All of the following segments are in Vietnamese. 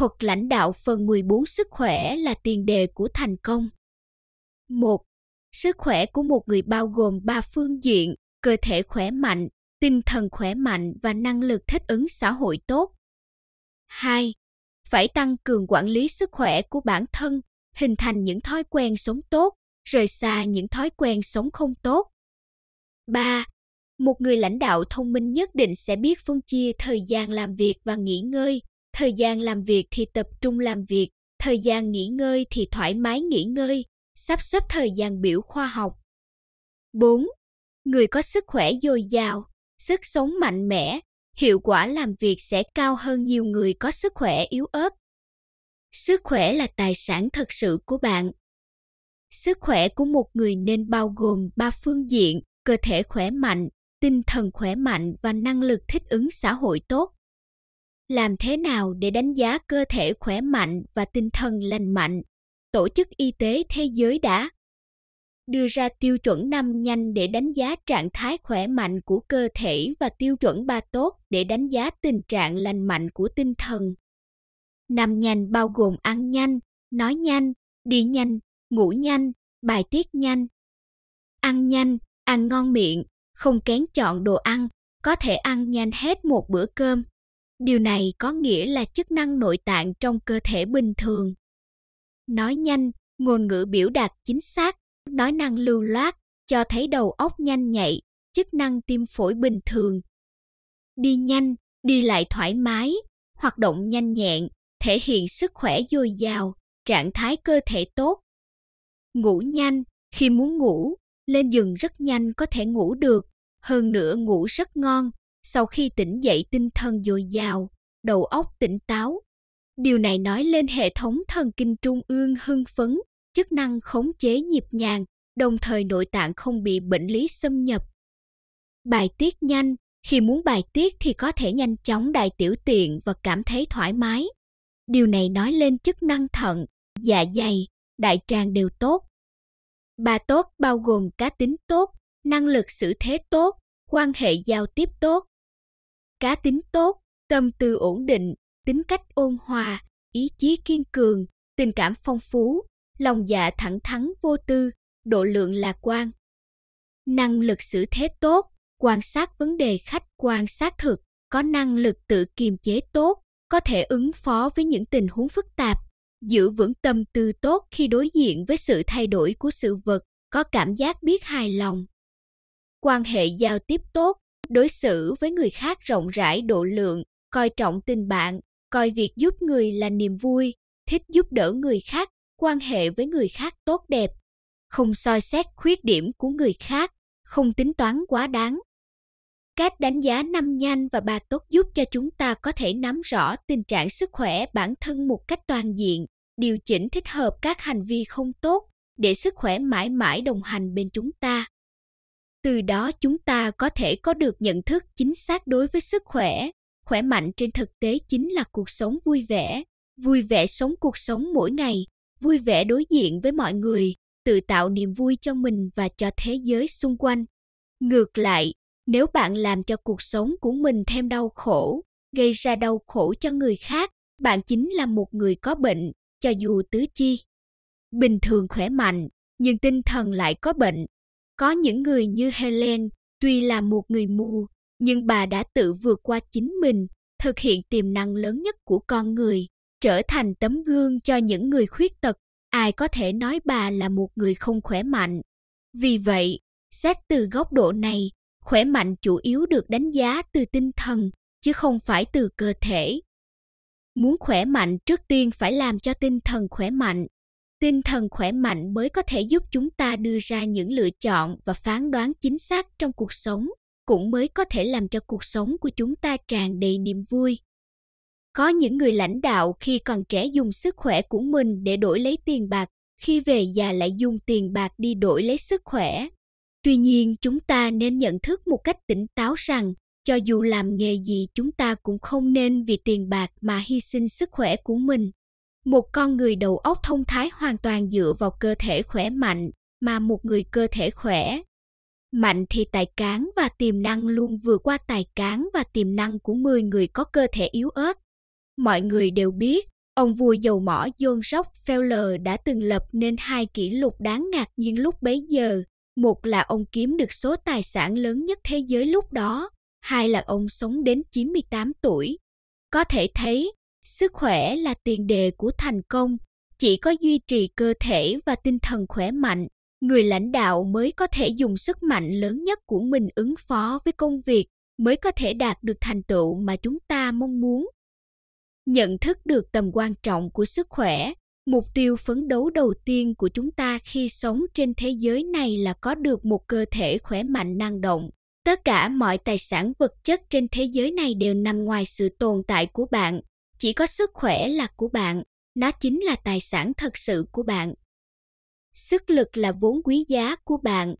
Thuật lãnh đạo phần 14 sức khỏe là tiền đề của thành công. 1. Sức khỏe của một người bao gồm 3 phương diện, cơ thể khỏe mạnh, tinh thần khỏe mạnh và năng lực thích ứng xã hội tốt. 2. Phải tăng cường quản lý sức khỏe của bản thân, hình thành những thói quen sống tốt, rời xa những thói quen sống không tốt. 3. Một người lãnh đạo thông minh nhất định sẽ biết phân chia thời gian làm việc và nghỉ ngơi, thời gian làm việc thì tập trung làm việc, thời gian nghỉ ngơi thì thoải mái nghỉ ngơi, sắp xếp thời gian biểu khoa học. 4. Người có sức khỏe dồi dào, sức sống mạnh mẽ, hiệu quả làm việc sẽ cao hơn nhiều người có sức khỏe yếu ớt. Sức khỏe là tài sản thật sự của bạn. Sức khỏe của một người nên bao gồm ba phương diện: cơ thể khỏe mạnh, tinh thần khỏe mạnh và năng lực thích ứng xã hội tốt làm thế nào để đánh giá cơ thể khỏe mạnh và tinh thần lành mạnh tổ chức y tế thế giới đã đưa ra tiêu chuẩn 5 nhanh để đánh giá trạng thái khỏe mạnh của cơ thể và tiêu chuẩn 3 tốt để đánh giá tình trạng lành mạnh của tinh thần. 5 nhanh bao gồm ăn nhanh, nói nhanh, đi nhanh, ngủ nhanh, bài tiết nhanh. Ăn nhanh, ăn ngon miệng, không kén chọn đồ ăn, có thể ăn nhanh hết một bữa cơm điều này có nghĩa là chức năng nội tạng trong cơ thể bình thường nói nhanh ngôn ngữ biểu đạt chính xác nói năng lưu loát cho thấy đầu óc nhanh nhạy chức năng tim phổi bình thường đi nhanh đi lại thoải mái hoạt động nhanh nhẹn thể hiện sức khỏe dồi dào trạng thái cơ thể tốt ngủ nhanh khi muốn ngủ lên giường rất nhanh có thể ngủ được hơn nữa ngủ rất ngon sau khi tỉnh dậy tinh thần dồi dào, đầu óc tỉnh táo. Điều này nói lên hệ thống thần kinh trung ương hưng phấn, chức năng khống chế nhịp nhàng, đồng thời nội tạng không bị bệnh lý xâm nhập. Bài tiết nhanh, khi muốn bài tiết thì có thể nhanh chóng đại tiểu tiện và cảm thấy thoải mái. Điều này nói lên chức năng thận, dạ dày, đại tràng đều tốt. Ba tốt bao gồm cá tính tốt, năng lực xử thế tốt, quan hệ giao tiếp tốt, cá tính tốt, tâm tư ổn định, tính cách ôn hòa, ý chí kiên cường, tình cảm phong phú, lòng dạ thẳng thắn vô tư, độ lượng lạc quan. Năng lực xử thế tốt, quan sát vấn đề khách quan xác thực, có năng lực tự kiềm chế tốt, có thể ứng phó với những tình huống phức tạp, giữ vững tâm tư tốt khi đối diện với sự thay đổi của sự vật, có cảm giác biết hài lòng. Quan hệ giao tiếp tốt, đối xử với người khác rộng rãi độ lượng coi trọng tình bạn coi việc giúp người là niềm vui thích giúp đỡ người khác quan hệ với người khác tốt đẹp không soi xét khuyết điểm của người khác không tính toán quá đáng cách đánh giá năm nhanh và ba tốt giúp cho chúng ta có thể nắm rõ tình trạng sức khỏe bản thân một cách toàn diện điều chỉnh thích hợp các hành vi không tốt để sức khỏe mãi mãi đồng hành bên chúng ta từ đó chúng ta có thể có được nhận thức chính xác đối với sức khỏe khỏe mạnh trên thực tế chính là cuộc sống vui vẻ vui vẻ sống cuộc sống mỗi ngày vui vẻ đối diện với mọi người tự tạo niềm vui cho mình và cho thế giới xung quanh ngược lại nếu bạn làm cho cuộc sống của mình thêm đau khổ gây ra đau khổ cho người khác bạn chính là một người có bệnh cho dù tứ chi bình thường khỏe mạnh nhưng tinh thần lại có bệnh có những người như Helen, tuy là một người mù, nhưng bà đã tự vượt qua chính mình, thực hiện tiềm năng lớn nhất của con người, trở thành tấm gương cho những người khuyết tật. Ai có thể nói bà là một người không khỏe mạnh? Vì vậy, xét từ góc độ này, khỏe mạnh chủ yếu được đánh giá từ tinh thần chứ không phải từ cơ thể. Muốn khỏe mạnh trước tiên phải làm cho tinh thần khỏe mạnh, tinh thần khỏe mạnh mới có thể giúp chúng ta đưa ra những lựa chọn và phán đoán chính xác trong cuộc sống cũng mới có thể làm cho cuộc sống của chúng ta tràn đầy niềm vui có những người lãnh đạo khi còn trẻ dùng sức khỏe của mình để đổi lấy tiền bạc khi về già lại dùng tiền bạc đi đổi lấy sức khỏe tuy nhiên chúng ta nên nhận thức một cách tỉnh táo rằng cho dù làm nghề gì chúng ta cũng không nên vì tiền bạc mà hy sinh sức khỏe của mình một con người đầu óc thông thái hoàn toàn dựa vào cơ thể khỏe mạnh mà một người cơ thể khỏe mạnh thì tài cán và tiềm năng luôn vượt qua tài cán và tiềm năng của 10 người có cơ thể yếu ớt mọi người đều biết ông vua dầu mỏ john rockefeller đã từng lập nên hai kỷ lục đáng ngạc nhiên lúc bấy giờ một là ông kiếm được số tài sản lớn nhất thế giới lúc đó hai là ông sống đến 98 tuổi có thể thấy sức khỏe là tiền đề của thành công chỉ có duy trì cơ thể và tinh thần khỏe mạnh người lãnh đạo mới có thể dùng sức mạnh lớn nhất của mình ứng phó với công việc mới có thể đạt được thành tựu mà chúng ta mong muốn nhận thức được tầm quan trọng của sức khỏe mục tiêu phấn đấu đầu tiên của chúng ta khi sống trên thế giới này là có được một cơ thể khỏe mạnh năng động tất cả mọi tài sản vật chất trên thế giới này đều nằm ngoài sự tồn tại của bạn chỉ có sức khỏe là của bạn nó chính là tài sản thật sự của bạn sức lực là vốn quý giá của bạn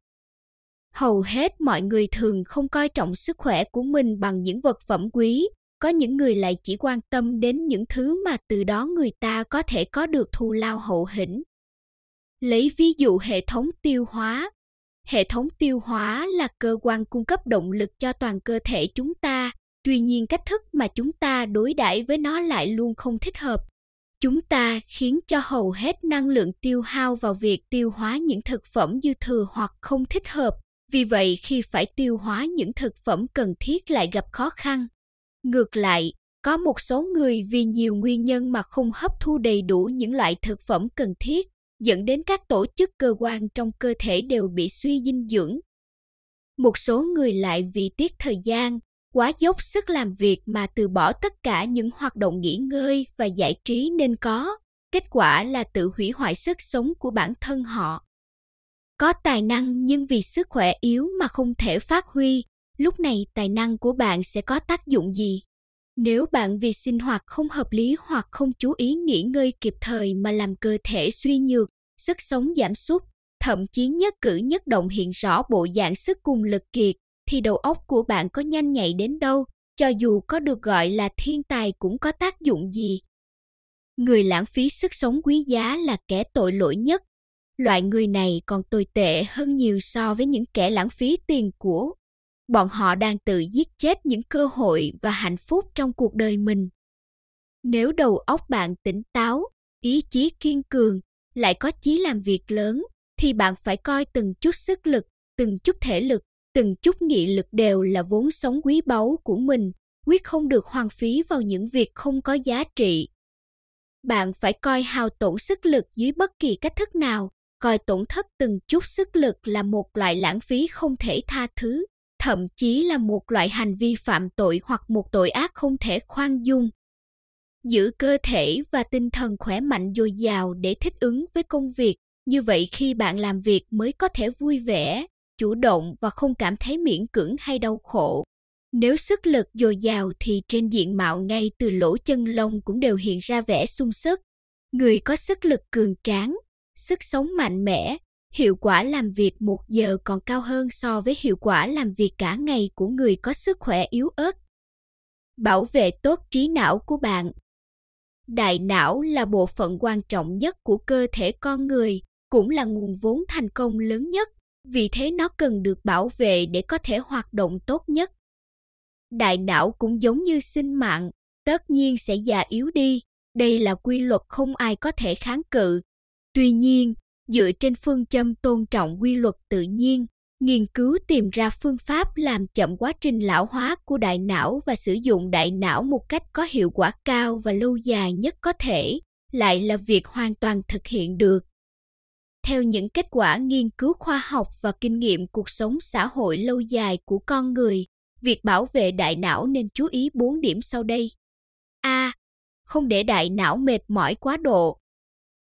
hầu hết mọi người thường không coi trọng sức khỏe của mình bằng những vật phẩm quý có những người lại chỉ quan tâm đến những thứ mà từ đó người ta có thể có được thù lao hậu hĩnh lấy ví dụ hệ thống tiêu hóa hệ thống tiêu hóa là cơ quan cung cấp động lực cho toàn cơ thể chúng ta tuy nhiên cách thức mà chúng ta đối đãi với nó lại luôn không thích hợp chúng ta khiến cho hầu hết năng lượng tiêu hao vào việc tiêu hóa những thực phẩm dư thừa hoặc không thích hợp vì vậy khi phải tiêu hóa những thực phẩm cần thiết lại gặp khó khăn ngược lại có một số người vì nhiều nguyên nhân mà không hấp thu đầy đủ những loại thực phẩm cần thiết dẫn đến các tổ chức cơ quan trong cơ thể đều bị suy dinh dưỡng một số người lại vì tiết thời gian quá dốc sức làm việc mà từ bỏ tất cả những hoạt động nghỉ ngơi và giải trí nên có kết quả là tự hủy hoại sức sống của bản thân họ có tài năng nhưng vì sức khỏe yếu mà không thể phát huy lúc này tài năng của bạn sẽ có tác dụng gì nếu bạn vì sinh hoạt không hợp lý hoặc không chú ý nghỉ ngơi kịp thời mà làm cơ thể suy nhược sức sống giảm sút thậm chí nhất cử nhất động hiện rõ bộ dạng sức cùng lực kiệt thì đầu óc của bạn có nhanh nhạy đến đâu, cho dù có được gọi là thiên tài cũng có tác dụng gì. Người lãng phí sức sống quý giá là kẻ tội lỗi nhất. Loại người này còn tồi tệ hơn nhiều so với những kẻ lãng phí tiền của. Bọn họ đang tự giết chết những cơ hội và hạnh phúc trong cuộc đời mình. Nếu đầu óc bạn tỉnh táo, ý chí kiên cường, lại có chí làm việc lớn, thì bạn phải coi từng chút sức lực, từng chút thể lực từng chút nghị lực đều là vốn sống quý báu của mình, quyết không được hoang phí vào những việc không có giá trị. Bạn phải coi hao tổn sức lực dưới bất kỳ cách thức nào, coi tổn thất từng chút sức lực là một loại lãng phí không thể tha thứ, thậm chí là một loại hành vi phạm tội hoặc một tội ác không thể khoan dung. Giữ cơ thể và tinh thần khỏe mạnh dồi dào để thích ứng với công việc, như vậy khi bạn làm việc mới có thể vui vẻ, chủ động và không cảm thấy miễn cưỡng hay đau khổ. Nếu sức lực dồi dào thì trên diện mạo ngay từ lỗ chân lông cũng đều hiện ra vẻ sung sức. Người có sức lực cường tráng, sức sống mạnh mẽ, hiệu quả làm việc một giờ còn cao hơn so với hiệu quả làm việc cả ngày của người có sức khỏe yếu ớt. Bảo vệ tốt trí não của bạn Đại não là bộ phận quan trọng nhất của cơ thể con người, cũng là nguồn vốn thành công lớn nhất vì thế nó cần được bảo vệ để có thể hoạt động tốt nhất đại não cũng giống như sinh mạng tất nhiên sẽ già yếu đi đây là quy luật không ai có thể kháng cự tuy nhiên dựa trên phương châm tôn trọng quy luật tự nhiên nghiên cứu tìm ra phương pháp làm chậm quá trình lão hóa của đại não và sử dụng đại não một cách có hiệu quả cao và lâu dài nhất có thể lại là việc hoàn toàn thực hiện được theo những kết quả nghiên cứu khoa học và kinh nghiệm cuộc sống xã hội lâu dài của con người việc bảo vệ đại não nên chú ý bốn điểm sau đây. A. Không để đại não mệt mỏi quá độ.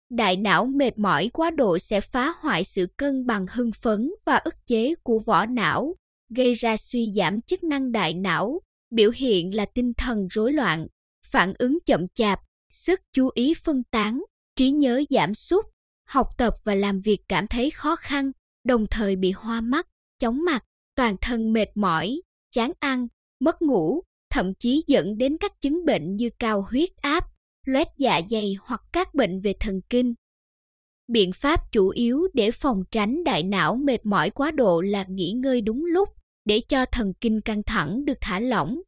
Đại não mệt mỏi quá độ sẽ phá hoại sự cân bằng hưng phấn và ức chế của vỏ não, gây ra suy giảm chức năng đại não, biểu hiện là tinh thần rối loạn, phản ứng chậm chạp, sức chú ý phân tán, trí nhớ giảm sút, học tập và làm việc cảm thấy khó khăn, đồng thời bị hoa mắt, chóng mặt, toàn thân mệt mỏi, chán ăn, mất ngủ, thậm chí dẫn đến các chứng bệnh như cao huyết áp, loét dạ dày hoặc các bệnh về thần kinh. Biện pháp chủ yếu để phòng tránh đại não mệt mỏi quá độ là nghỉ ngơi đúng lúc để cho thần kinh căng thẳng được thả lỏng.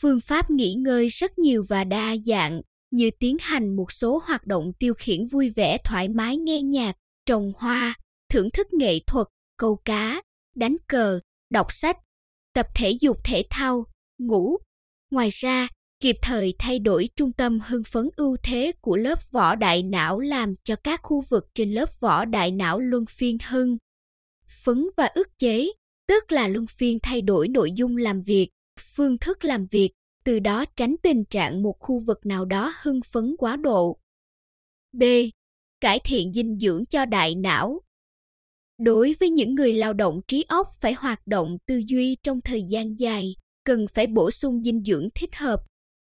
Phương pháp nghỉ ngơi rất nhiều và đa dạng, như tiến hành một số hoạt động tiêu khiển vui vẻ thoải mái nghe nhạc, trồng hoa, thưởng thức nghệ thuật, câu cá, đánh cờ, đọc sách, tập thể dục thể thao, ngủ. Ngoài ra, kịp thời thay đổi trung tâm hưng phấn ưu thế của lớp vỏ đại não làm cho các khu vực trên lớp vỏ đại não luân phiên hưng. Phấn và ức chế, tức là luân phiên thay đổi nội dung làm việc, phương thức làm việc, từ đó tránh tình trạng một khu vực nào đó hưng phấn quá độ. B. Cải thiện dinh dưỡng cho đại não. Đối với những người lao động trí óc phải hoạt động tư duy trong thời gian dài, cần phải bổ sung dinh dưỡng thích hợp.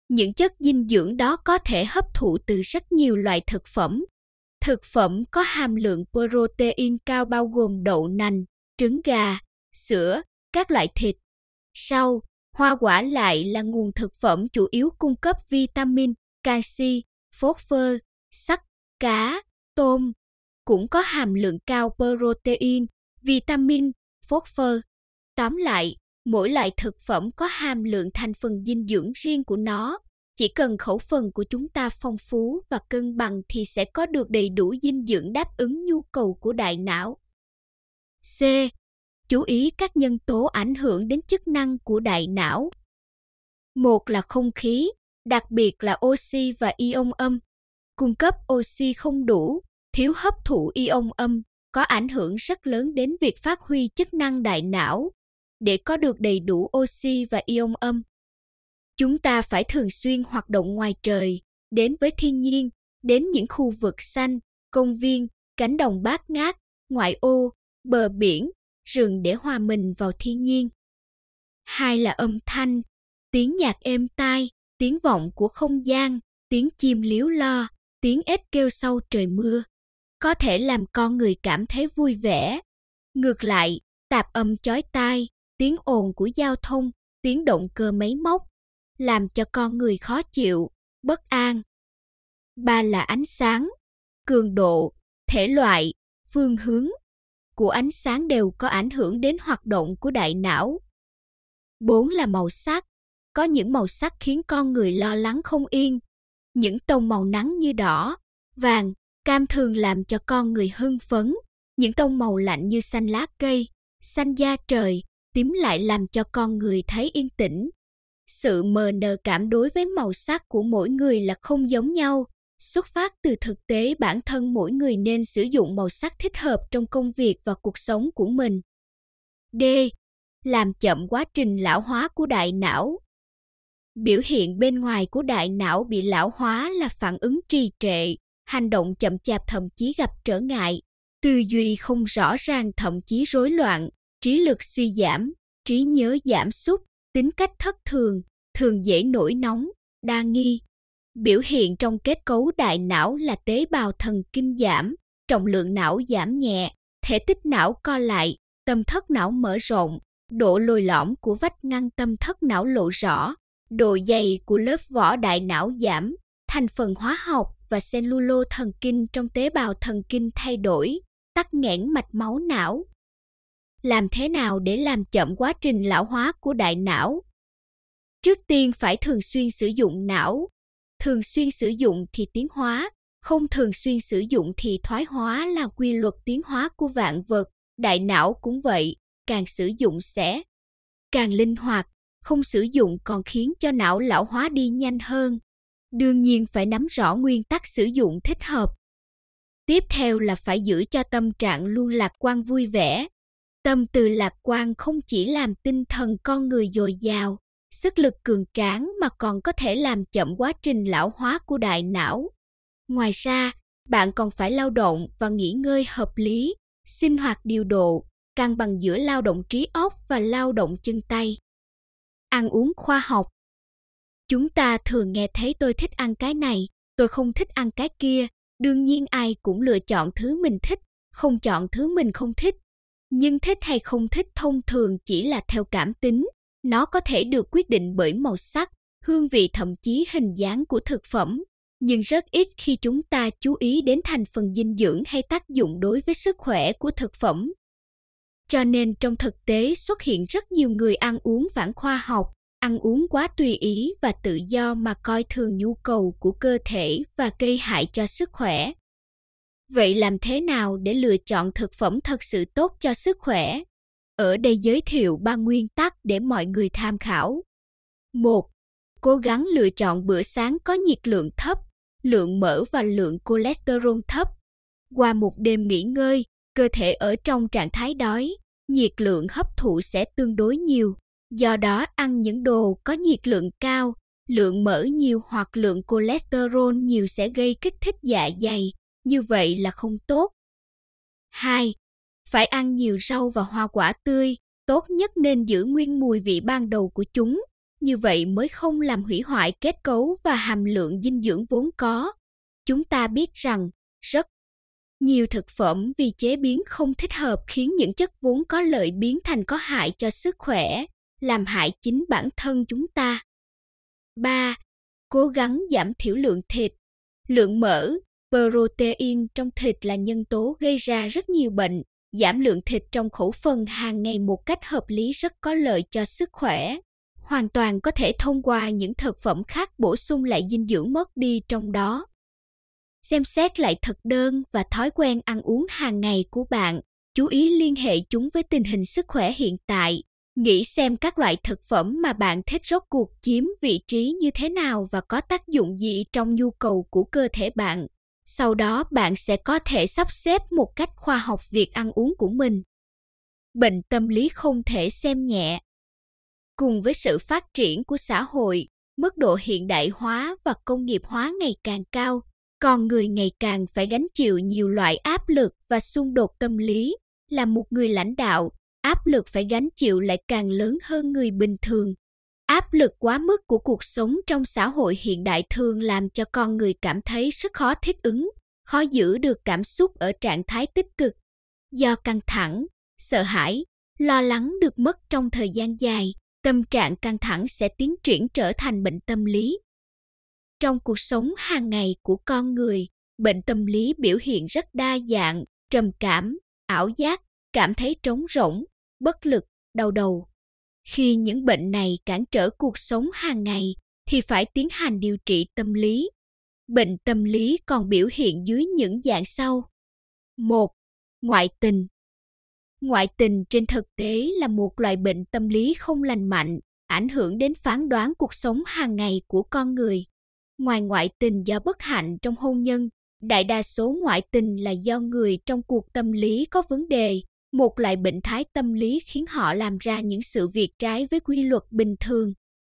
Những chất dinh dưỡng đó có thể hấp thụ từ rất nhiều loại thực phẩm. Thực phẩm có hàm lượng protein cao bao gồm đậu nành, trứng gà, sữa, các loại thịt. Sau, Hoa quả lại là nguồn thực phẩm chủ yếu cung cấp vitamin, canxi, phốt phơ, sắt, cá, tôm. Cũng có hàm lượng cao protein, vitamin, phốt phơ. Tóm lại, mỗi loại thực phẩm có hàm lượng thành phần dinh dưỡng riêng của nó. Chỉ cần khẩu phần của chúng ta phong phú và cân bằng thì sẽ có được đầy đủ dinh dưỡng đáp ứng nhu cầu của đại não. C chú ý các nhân tố ảnh hưởng đến chức năng của đại não. Một là không khí, đặc biệt là oxy và ion âm. Cung cấp oxy không đủ, thiếu hấp thụ ion âm có ảnh hưởng rất lớn đến việc phát huy chức năng đại não. Để có được đầy đủ oxy và ion âm, chúng ta phải thường xuyên hoạt động ngoài trời, đến với thiên nhiên, đến những khu vực xanh, công viên, cánh đồng bát ngát, ngoại ô, bờ biển, rừng để hòa mình vào thiên nhiên. Hai là âm thanh, tiếng nhạc êm tai, tiếng vọng của không gian, tiếng chim líu lo, tiếng ếch kêu sau trời mưa, có thể làm con người cảm thấy vui vẻ. Ngược lại, tạp âm chói tai, tiếng ồn của giao thông, tiếng động cơ máy móc, làm cho con người khó chịu, bất an. Ba là ánh sáng, cường độ, thể loại, phương hướng, của ánh sáng đều có ảnh hưởng đến hoạt động của đại não. 4 là màu sắc. Có những màu sắc khiến con người lo lắng không yên. Những tông màu nắng như đỏ, vàng, cam thường làm cho con người hưng phấn. Những tông màu lạnh như xanh lá cây, xanh da trời, tím lại làm cho con người thấy yên tĩnh. Sự mờ nờ cảm đối với màu sắc của mỗi người là không giống nhau, xuất phát từ thực tế bản thân mỗi người nên sử dụng màu sắc thích hợp trong công việc và cuộc sống của mình. D. Làm chậm quá trình lão hóa của đại não. Biểu hiện bên ngoài của đại não bị lão hóa là phản ứng trì trệ, hành động chậm chạp thậm chí gặp trở ngại, tư duy không rõ ràng thậm chí rối loạn, trí lực suy giảm, trí nhớ giảm sút, tính cách thất thường, thường dễ nổi nóng, đa nghi, biểu hiện trong kết cấu đại não là tế bào thần kinh giảm trọng lượng não giảm nhẹ thể tích não co lại tâm thất não mở rộng độ lồi lõm của vách ngăn tâm thất não lộ rõ độ dày của lớp vỏ đại não giảm thành phần hóa học và cellulo thần kinh trong tế bào thần kinh thay đổi tắc nghẽn mạch máu não làm thế nào để làm chậm quá trình lão hóa của đại não trước tiên phải thường xuyên sử dụng não thường xuyên sử dụng thì tiến hóa, không thường xuyên sử dụng thì thoái hóa là quy luật tiến hóa của vạn vật, đại não cũng vậy, càng sử dụng sẽ càng linh hoạt, không sử dụng còn khiến cho não lão hóa đi nhanh hơn. Đương nhiên phải nắm rõ nguyên tắc sử dụng thích hợp. Tiếp theo là phải giữ cho tâm trạng luôn lạc quan vui vẻ. Tâm từ lạc quan không chỉ làm tinh thần con người dồi dào, sức lực cường tráng mà còn có thể làm chậm quá trình lão hóa của đại não. Ngoài ra, bạn còn phải lao động và nghỉ ngơi hợp lý, sinh hoạt điều độ, cân bằng giữa lao động trí óc và lao động chân tay. Ăn uống khoa học Chúng ta thường nghe thấy tôi thích ăn cái này, tôi không thích ăn cái kia, đương nhiên ai cũng lựa chọn thứ mình thích, không chọn thứ mình không thích. Nhưng thích hay không thích thông thường chỉ là theo cảm tính, nó có thể được quyết định bởi màu sắc, hương vị thậm chí hình dáng của thực phẩm, nhưng rất ít khi chúng ta chú ý đến thành phần dinh dưỡng hay tác dụng đối với sức khỏe của thực phẩm. Cho nên trong thực tế xuất hiện rất nhiều người ăn uống phản khoa học, ăn uống quá tùy ý và tự do mà coi thường nhu cầu của cơ thể và gây hại cho sức khỏe. Vậy làm thế nào để lựa chọn thực phẩm thật sự tốt cho sức khỏe? Ở đây giới thiệu ba nguyên tắc để mọi người tham khảo. 1. Cố gắng lựa chọn bữa sáng có nhiệt lượng thấp, lượng mỡ và lượng cholesterol thấp. Qua một đêm nghỉ ngơi, cơ thể ở trong trạng thái đói, nhiệt lượng hấp thụ sẽ tương đối nhiều. Do đó ăn những đồ có nhiệt lượng cao, lượng mỡ nhiều hoặc lượng cholesterol nhiều sẽ gây kích thích dạ dày, như vậy là không tốt. 2 phải ăn nhiều rau và hoa quả tươi, tốt nhất nên giữ nguyên mùi vị ban đầu của chúng, như vậy mới không làm hủy hoại kết cấu và hàm lượng dinh dưỡng vốn có. Chúng ta biết rằng rất nhiều thực phẩm vì chế biến không thích hợp khiến những chất vốn có lợi biến thành có hại cho sức khỏe, làm hại chính bản thân chúng ta. 3. Cố gắng giảm thiểu lượng thịt, lượng mỡ, protein trong thịt là nhân tố gây ra rất nhiều bệnh giảm lượng thịt trong khẩu phần hàng ngày một cách hợp lý rất có lợi cho sức khỏe. Hoàn toàn có thể thông qua những thực phẩm khác bổ sung lại dinh dưỡng mất đi trong đó. Xem xét lại thực đơn và thói quen ăn uống hàng ngày của bạn, chú ý liên hệ chúng với tình hình sức khỏe hiện tại. Nghĩ xem các loại thực phẩm mà bạn thích rốt cuộc chiếm vị trí như thế nào và có tác dụng gì trong nhu cầu của cơ thể bạn sau đó bạn sẽ có thể sắp xếp một cách khoa học việc ăn uống của mình bệnh tâm lý không thể xem nhẹ cùng với sự phát triển của xã hội mức độ hiện đại hóa và công nghiệp hóa ngày càng cao con người ngày càng phải gánh chịu nhiều loại áp lực và xung đột tâm lý là một người lãnh đạo áp lực phải gánh chịu lại càng lớn hơn người bình thường áp lực quá mức của cuộc sống trong xã hội hiện đại thường làm cho con người cảm thấy rất khó thích ứng khó giữ được cảm xúc ở trạng thái tích cực do căng thẳng sợ hãi lo lắng được mất trong thời gian dài tâm trạng căng thẳng sẽ tiến triển trở thành bệnh tâm lý trong cuộc sống hàng ngày của con người bệnh tâm lý biểu hiện rất đa dạng trầm cảm ảo giác cảm thấy trống rỗng bất lực đau đầu khi những bệnh này cản trở cuộc sống hàng ngày thì phải tiến hành điều trị tâm lý bệnh tâm lý còn biểu hiện dưới những dạng sau một ngoại tình ngoại tình trên thực tế là một loại bệnh tâm lý không lành mạnh ảnh hưởng đến phán đoán cuộc sống hàng ngày của con người ngoài ngoại tình do bất hạnh trong hôn nhân đại đa số ngoại tình là do người trong cuộc tâm lý có vấn đề một loại bệnh thái tâm lý khiến họ làm ra những sự việc trái với quy luật bình thường.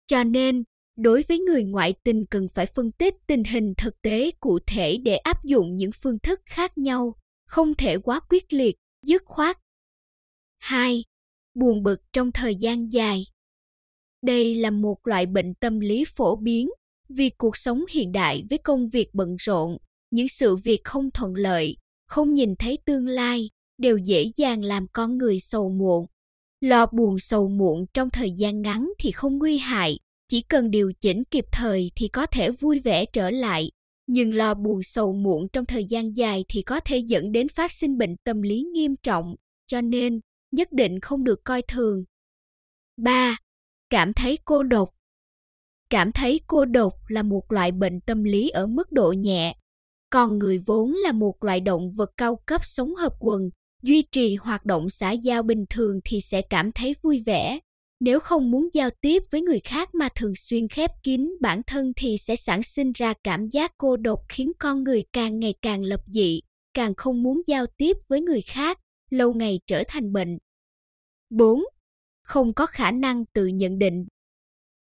Cho nên, đối với người ngoại tình cần phải phân tích tình hình thực tế cụ thể để áp dụng những phương thức khác nhau, không thể quá quyết liệt, dứt khoát. 2. Buồn bực trong thời gian dài. Đây là một loại bệnh tâm lý phổ biến, vì cuộc sống hiện đại với công việc bận rộn, những sự việc không thuận lợi, không nhìn thấy tương lai, đều dễ dàng làm con người sầu muộn. Lo buồn sầu muộn trong thời gian ngắn thì không nguy hại, chỉ cần điều chỉnh kịp thời thì có thể vui vẻ trở lại. Nhưng lo buồn sầu muộn trong thời gian dài thì có thể dẫn đến phát sinh bệnh tâm lý nghiêm trọng, cho nên nhất định không được coi thường. 3. Cảm thấy cô độc Cảm thấy cô độc là một loại bệnh tâm lý ở mức độ nhẹ. Còn người vốn là một loại động vật cao cấp sống hợp quần, duy trì hoạt động xã giao bình thường thì sẽ cảm thấy vui vẻ nếu không muốn giao tiếp với người khác mà thường xuyên khép kín bản thân thì sẽ sản sinh ra cảm giác cô độc khiến con người càng ngày càng lập dị càng không muốn giao tiếp với người khác lâu ngày trở thành bệnh 4. Không có khả năng tự nhận định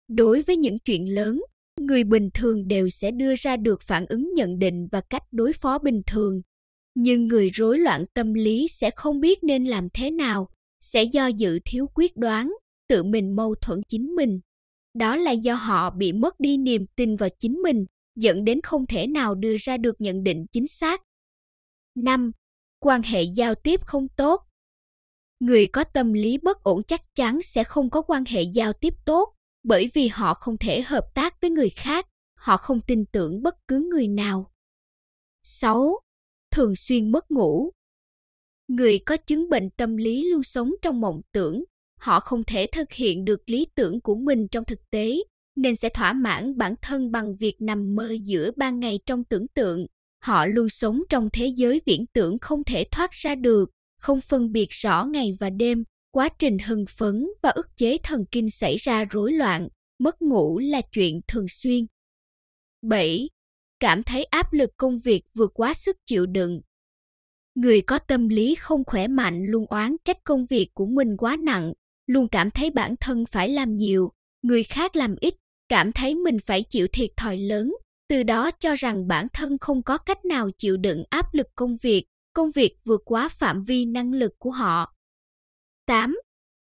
Đối với những chuyện lớn, người bình thường đều sẽ đưa ra được phản ứng nhận định và cách đối phó bình thường nhưng người rối loạn tâm lý sẽ không biết nên làm thế nào sẽ do dự thiếu quyết đoán tự mình mâu thuẫn chính mình đó là do họ bị mất đi niềm tin vào chính mình dẫn đến không thể nào đưa ra được nhận định chính xác năm Quan hệ giao tiếp không tốt Người có tâm lý bất ổn chắc chắn sẽ không có quan hệ giao tiếp tốt bởi vì họ không thể hợp tác với người khác, họ không tin tưởng bất cứ người nào. 6 thường xuyên mất ngủ. Người có chứng bệnh tâm lý luôn sống trong mộng tưởng, họ không thể thực hiện được lý tưởng của mình trong thực tế, nên sẽ thỏa mãn bản thân bằng việc nằm mơ giữa ban ngày trong tưởng tượng. Họ luôn sống trong thế giới viễn tưởng không thể thoát ra được, không phân biệt rõ ngày và đêm, quá trình hưng phấn và ức chế thần kinh xảy ra rối loạn, mất ngủ là chuyện thường xuyên. 7 cảm thấy áp lực công việc vượt quá sức chịu đựng. Người có tâm lý không khỏe mạnh luôn oán trách công việc của mình quá nặng, luôn cảm thấy bản thân phải làm nhiều, người khác làm ít, cảm thấy mình phải chịu thiệt thòi lớn, từ đó cho rằng bản thân không có cách nào chịu đựng áp lực công việc, công việc vượt quá phạm vi năng lực của họ. 8.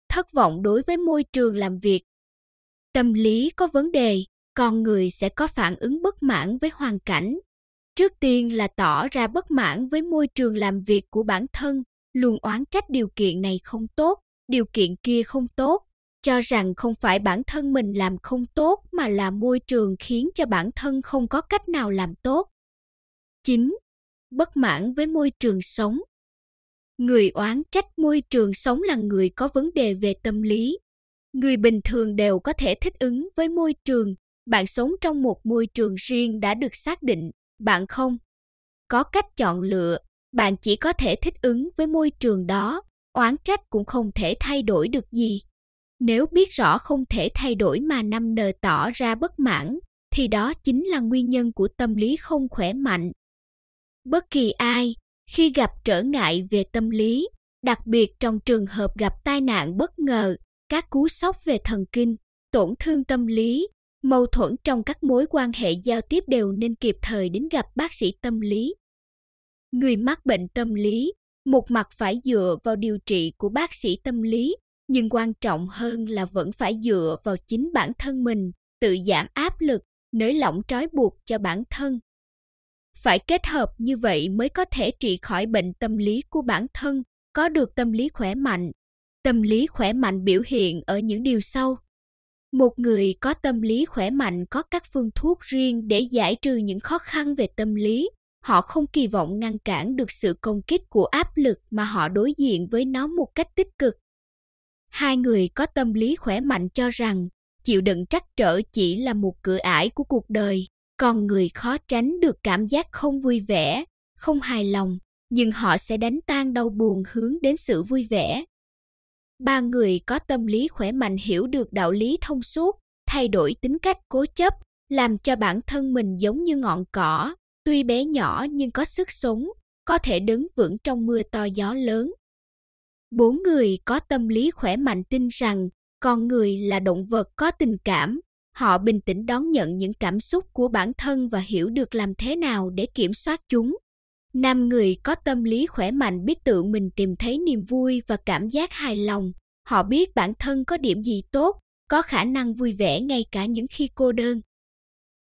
Thất vọng đối với môi trường làm việc. Tâm lý có vấn đề, con người sẽ có phản ứng bất mãn với hoàn cảnh trước tiên là tỏ ra bất mãn với môi trường làm việc của bản thân luôn oán trách điều kiện này không tốt điều kiện kia không tốt cho rằng không phải bản thân mình làm không tốt mà là môi trường khiến cho bản thân không có cách nào làm tốt. 9. Bất mãn với môi trường sống. Người oán trách môi trường sống là người có vấn đề về tâm lý. Người bình thường đều có thể thích ứng với môi trường, bạn sống trong một môi trường riêng đã được xác định bạn không có cách chọn lựa bạn chỉ có thể thích ứng với môi trường đó oán trách cũng không thể thay đổi được gì nếu biết rõ không thể thay đổi mà năm nờ tỏ ra bất mãn thì đó chính là nguyên nhân của tâm lý không khỏe mạnh bất kỳ ai khi gặp trở ngại về tâm lý đặc biệt trong trường hợp gặp tai nạn bất ngờ các cú sốc về thần kinh tổn thương tâm lý mâu thuẫn trong các mối quan hệ giao tiếp đều nên kịp thời đến gặp bác sĩ tâm lý người mắc bệnh tâm lý một mặt phải dựa vào điều trị của bác sĩ tâm lý nhưng quan trọng hơn là vẫn phải dựa vào chính bản thân mình tự giảm áp lực nới lỏng trói buộc cho bản thân phải kết hợp như vậy mới có thể trị khỏi bệnh tâm lý của bản thân có được tâm lý khỏe mạnh tâm lý khỏe mạnh biểu hiện ở những điều sau một người có tâm lý khỏe mạnh có các phương thuốc riêng để giải trừ những khó khăn về tâm lý họ không kỳ vọng ngăn cản được sự công kích của áp lực mà họ đối diện với nó một cách tích cực hai người có tâm lý khỏe mạnh cho rằng chịu đựng trắc trở chỉ là một cửa ải của cuộc đời Còn người khó tránh được cảm giác không vui vẻ không hài lòng nhưng họ sẽ đánh tan đau buồn hướng đến sự vui vẻ ba người có tâm lý khỏe mạnh hiểu được đạo lý thông suốt thay đổi tính cách cố chấp làm cho bản thân mình giống như ngọn cỏ tuy bé nhỏ nhưng có sức sống có thể đứng vững trong mưa to gió lớn bốn người có tâm lý khỏe mạnh tin rằng con người là động vật có tình cảm họ bình tĩnh đón nhận những cảm xúc của bản thân và hiểu được làm thế nào để kiểm soát chúng Nam người có tâm lý khỏe mạnh biết tự mình tìm thấy niềm vui và cảm giác hài lòng. Họ biết bản thân có điểm gì tốt, có khả năng vui vẻ ngay cả những khi cô đơn.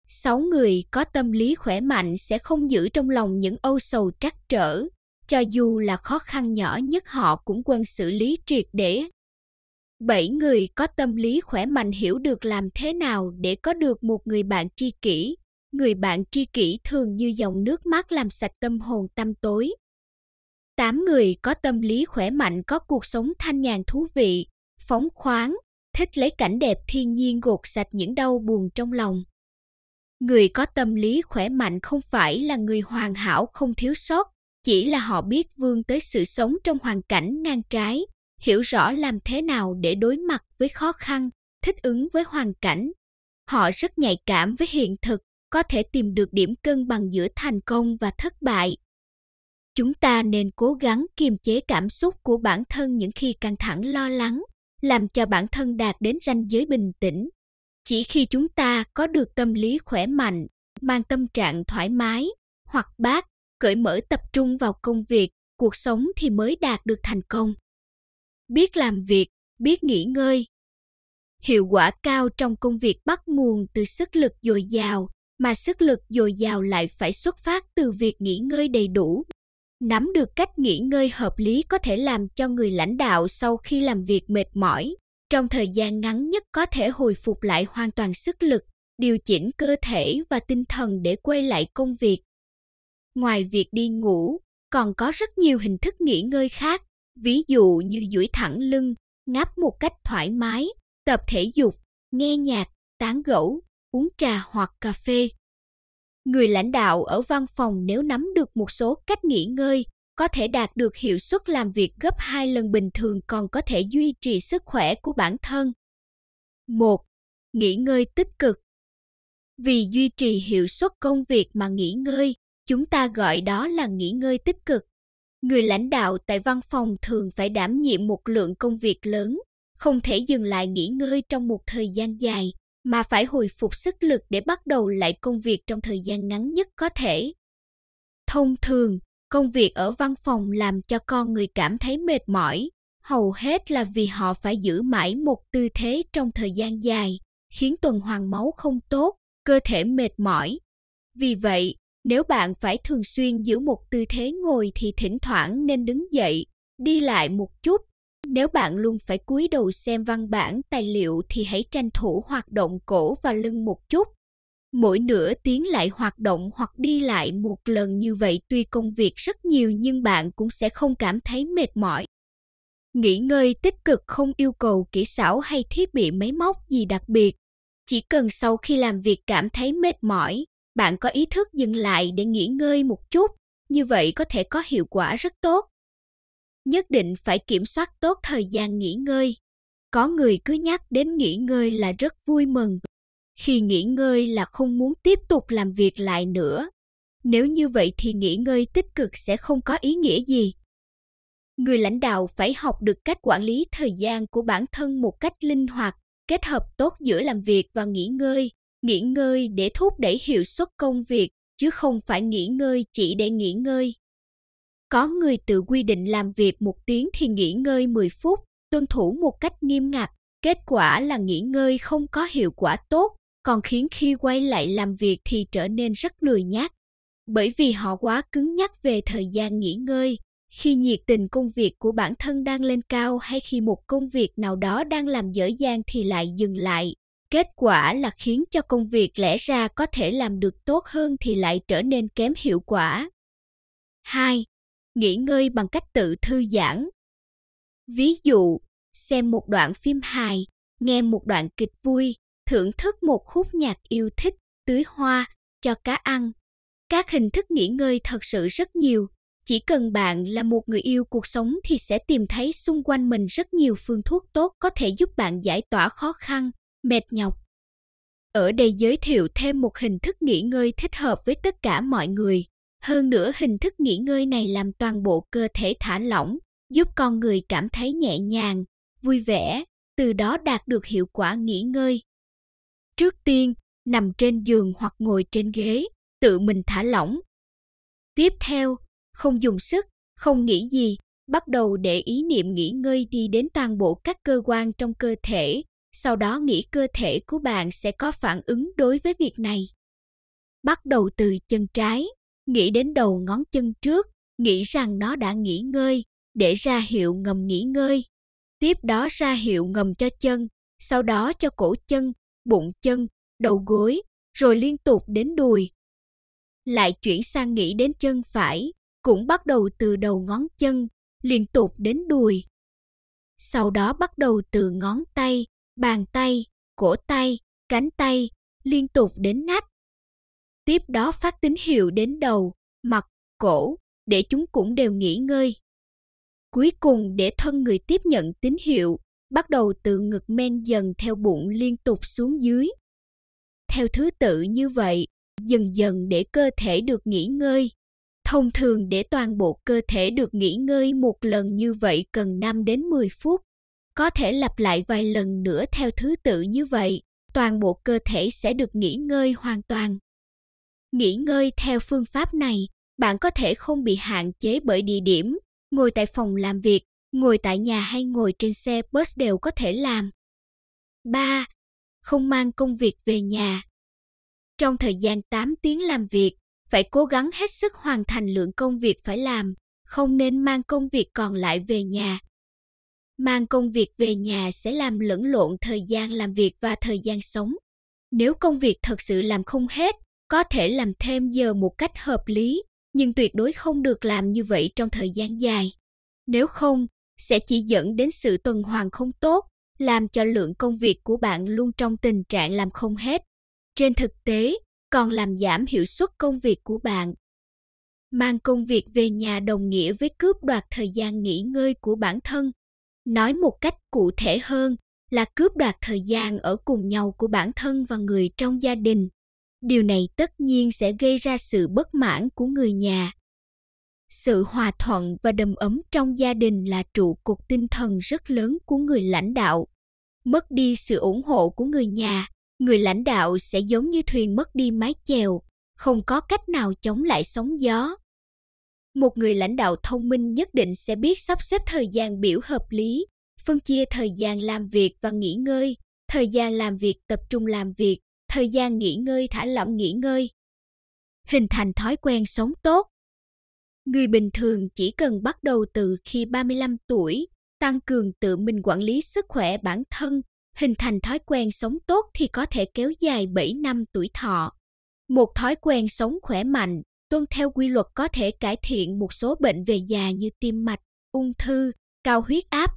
Sáu người có tâm lý khỏe mạnh sẽ không giữ trong lòng những âu sầu trắc trở, cho dù là khó khăn nhỏ nhất họ cũng quân xử lý triệt để. Bảy người có tâm lý khỏe mạnh hiểu được làm thế nào để có được một người bạn tri kỷ, người bạn tri kỷ thường như dòng nước mắt làm sạch tâm hồn tăm tối. Tám người có tâm lý khỏe mạnh có cuộc sống thanh nhàn thú vị, phóng khoáng, thích lấy cảnh đẹp thiên nhiên gột sạch những đau buồn trong lòng. Người có tâm lý khỏe mạnh không phải là người hoàn hảo không thiếu sót, chỉ là họ biết vương tới sự sống trong hoàn cảnh ngang trái, hiểu rõ làm thế nào để đối mặt với khó khăn, thích ứng với hoàn cảnh. Họ rất nhạy cảm với hiện thực, có thể tìm được điểm cân bằng giữa thành công và thất bại chúng ta nên cố gắng kiềm chế cảm xúc của bản thân những khi căng thẳng lo lắng làm cho bản thân đạt đến ranh giới bình tĩnh chỉ khi chúng ta có được tâm lý khỏe mạnh mang tâm trạng thoải mái hoặc bác cởi mở tập trung vào công việc cuộc sống thì mới đạt được thành công biết làm việc biết nghỉ ngơi hiệu quả cao trong công việc bắt nguồn từ sức lực dồi dào mà sức lực dồi dào lại phải xuất phát từ việc nghỉ ngơi đầy đủ nắm được cách nghỉ ngơi hợp lý có thể làm cho người lãnh đạo sau khi làm việc mệt mỏi trong thời gian ngắn nhất có thể hồi phục lại hoàn toàn sức lực điều chỉnh cơ thể và tinh thần để quay lại công việc ngoài việc đi ngủ còn có rất nhiều hình thức nghỉ ngơi khác ví dụ như duỗi thẳng lưng ngáp một cách thoải mái tập thể dục nghe nhạc tán gẫu uống trà hoặc cà phê. Người lãnh đạo ở văn phòng nếu nắm được một số cách nghỉ ngơi, có thể đạt được hiệu suất làm việc gấp 2 lần bình thường còn có thể duy trì sức khỏe của bản thân. 1. Nghỉ ngơi tích cực. Vì duy trì hiệu suất công việc mà nghỉ ngơi, chúng ta gọi đó là nghỉ ngơi tích cực. Người lãnh đạo tại văn phòng thường phải đảm nhiệm một lượng công việc lớn, không thể dừng lại nghỉ ngơi trong một thời gian dài mà phải hồi phục sức lực để bắt đầu lại công việc trong thời gian ngắn nhất có thể. Thông thường, công việc ở văn phòng làm cho con người cảm thấy mệt mỏi, hầu hết là vì họ phải giữ mãi một tư thế trong thời gian dài, khiến tuần hoàn máu không tốt, cơ thể mệt mỏi. Vì vậy, nếu bạn phải thường xuyên giữ một tư thế ngồi thì thỉnh thoảng nên đứng dậy, đi lại một chút nếu bạn luôn phải cúi đầu xem văn bản, tài liệu thì hãy tranh thủ hoạt động cổ và lưng một chút. Mỗi nửa tiếng lại hoạt động hoặc đi lại một lần như vậy tuy công việc rất nhiều nhưng bạn cũng sẽ không cảm thấy mệt mỏi. Nghỉ ngơi tích cực không yêu cầu kỹ xảo hay thiết bị máy móc gì đặc biệt. Chỉ cần sau khi làm việc cảm thấy mệt mỏi, bạn có ý thức dừng lại để nghỉ ngơi một chút, như vậy có thể có hiệu quả rất tốt nhất định phải kiểm soát tốt thời gian nghỉ ngơi. Có người cứ nhắc đến nghỉ ngơi là rất vui mừng. Khi nghỉ ngơi là không muốn tiếp tục làm việc lại nữa. Nếu như vậy thì nghỉ ngơi tích cực sẽ không có ý nghĩa gì. Người lãnh đạo phải học được cách quản lý thời gian của bản thân một cách linh hoạt, kết hợp tốt giữa làm việc và nghỉ ngơi, nghỉ ngơi để thúc đẩy hiệu suất công việc chứ không phải nghỉ ngơi chỉ để nghỉ ngơi. Có người tự quy định làm việc một tiếng thì nghỉ ngơi 10 phút, tuân thủ một cách nghiêm ngặt. Kết quả là nghỉ ngơi không có hiệu quả tốt, còn khiến khi quay lại làm việc thì trở nên rất lười nhác. Bởi vì họ quá cứng nhắc về thời gian nghỉ ngơi, khi nhiệt tình công việc của bản thân đang lên cao hay khi một công việc nào đó đang làm dở dang thì lại dừng lại. Kết quả là khiến cho công việc lẽ ra có thể làm được tốt hơn thì lại trở nên kém hiệu quả. 2 nghỉ ngơi bằng cách tự thư giãn. Ví dụ, xem một đoạn phim hài, nghe một đoạn kịch vui, thưởng thức một khúc nhạc yêu thích, tưới hoa, cho cá ăn. Các hình thức nghỉ ngơi thật sự rất nhiều. Chỉ cần bạn là một người yêu cuộc sống thì sẽ tìm thấy xung quanh mình rất nhiều phương thuốc tốt có thể giúp bạn giải tỏa khó khăn, mệt nhọc. Ở đây giới thiệu thêm một hình thức nghỉ ngơi thích hợp với tất cả mọi người. Hơn nữa hình thức nghỉ ngơi này làm toàn bộ cơ thể thả lỏng, giúp con người cảm thấy nhẹ nhàng, vui vẻ, từ đó đạt được hiệu quả nghỉ ngơi. Trước tiên, nằm trên giường hoặc ngồi trên ghế, tự mình thả lỏng. Tiếp theo, không dùng sức, không nghĩ gì, bắt đầu để ý niệm nghỉ ngơi đi đến toàn bộ các cơ quan trong cơ thể, sau đó nghĩ cơ thể của bạn sẽ có phản ứng đối với việc này. Bắt đầu từ chân trái nghĩ đến đầu ngón chân trước, nghĩ rằng nó đã nghỉ ngơi, để ra hiệu ngầm nghỉ ngơi. Tiếp đó ra hiệu ngầm cho chân, sau đó cho cổ chân, bụng chân, đầu gối, rồi liên tục đến đùi. Lại chuyển sang nghĩ đến chân phải, cũng bắt đầu từ đầu ngón chân, liên tục đến đùi. Sau đó bắt đầu từ ngón tay, bàn tay, cổ tay, cánh tay, liên tục đến nách tiếp đó phát tín hiệu đến đầu, mặt, cổ để chúng cũng đều nghỉ ngơi. Cuối cùng để thân người tiếp nhận tín hiệu, bắt đầu từ ngực men dần theo bụng liên tục xuống dưới. Theo thứ tự như vậy, dần dần để cơ thể được nghỉ ngơi. Thông thường để toàn bộ cơ thể được nghỉ ngơi một lần như vậy cần 5 đến 10 phút. Có thể lặp lại vài lần nữa theo thứ tự như vậy, toàn bộ cơ thể sẽ được nghỉ ngơi hoàn toàn. Nghỉ ngơi theo phương pháp này, bạn có thể không bị hạn chế bởi địa điểm, ngồi tại phòng làm việc, ngồi tại nhà hay ngồi trên xe bus đều có thể làm. 3. Không mang công việc về nhà. Trong thời gian 8 tiếng làm việc, phải cố gắng hết sức hoàn thành lượng công việc phải làm, không nên mang công việc còn lại về nhà. Mang công việc về nhà sẽ làm lẫn lộn thời gian làm việc và thời gian sống. Nếu công việc thật sự làm không hết, có thể làm thêm giờ một cách hợp lý nhưng tuyệt đối không được làm như vậy trong thời gian dài nếu không sẽ chỉ dẫn đến sự tuần hoàn không tốt làm cho lượng công việc của bạn luôn trong tình trạng làm không hết trên thực tế còn làm giảm hiệu suất công việc của bạn mang công việc về nhà đồng nghĩa với cướp đoạt thời gian nghỉ ngơi của bản thân nói một cách cụ thể hơn là cướp đoạt thời gian ở cùng nhau của bản thân và người trong gia đình điều này tất nhiên sẽ gây ra sự bất mãn của người nhà sự hòa thuận và đầm ấm trong gia đình là trụ cột tinh thần rất lớn của người lãnh đạo mất đi sự ủng hộ của người nhà người lãnh đạo sẽ giống như thuyền mất đi mái chèo không có cách nào chống lại sóng gió một người lãnh đạo thông minh nhất định sẽ biết sắp xếp thời gian biểu hợp lý phân chia thời gian làm việc và nghỉ ngơi thời gian làm việc tập trung làm việc thời gian nghỉ ngơi thả lỏng nghỉ ngơi. Hình thành thói quen sống tốt. Người bình thường chỉ cần bắt đầu từ khi 35 tuổi, tăng cường tự mình quản lý sức khỏe bản thân, hình thành thói quen sống tốt thì có thể kéo dài 7 năm tuổi thọ. Một thói quen sống khỏe mạnh, tuân theo quy luật có thể cải thiện một số bệnh về già như tim mạch, ung thư, cao huyết áp.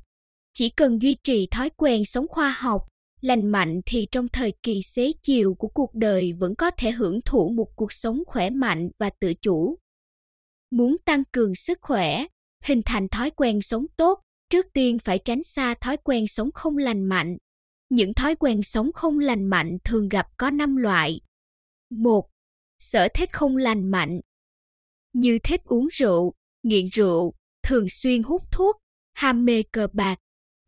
Chỉ cần duy trì thói quen sống khoa học, lành mạnh thì trong thời kỳ xế chiều của cuộc đời vẫn có thể hưởng thụ một cuộc sống khỏe mạnh và tự chủ muốn tăng cường sức khỏe hình thành thói quen sống tốt trước tiên phải tránh xa thói quen sống không lành mạnh những thói quen sống không lành mạnh thường gặp có 5 loại. 1. Sở thích không lành mạnh. Như thích uống rượu, nghiện rượu, thường xuyên hút thuốc, ham mê cờ bạc.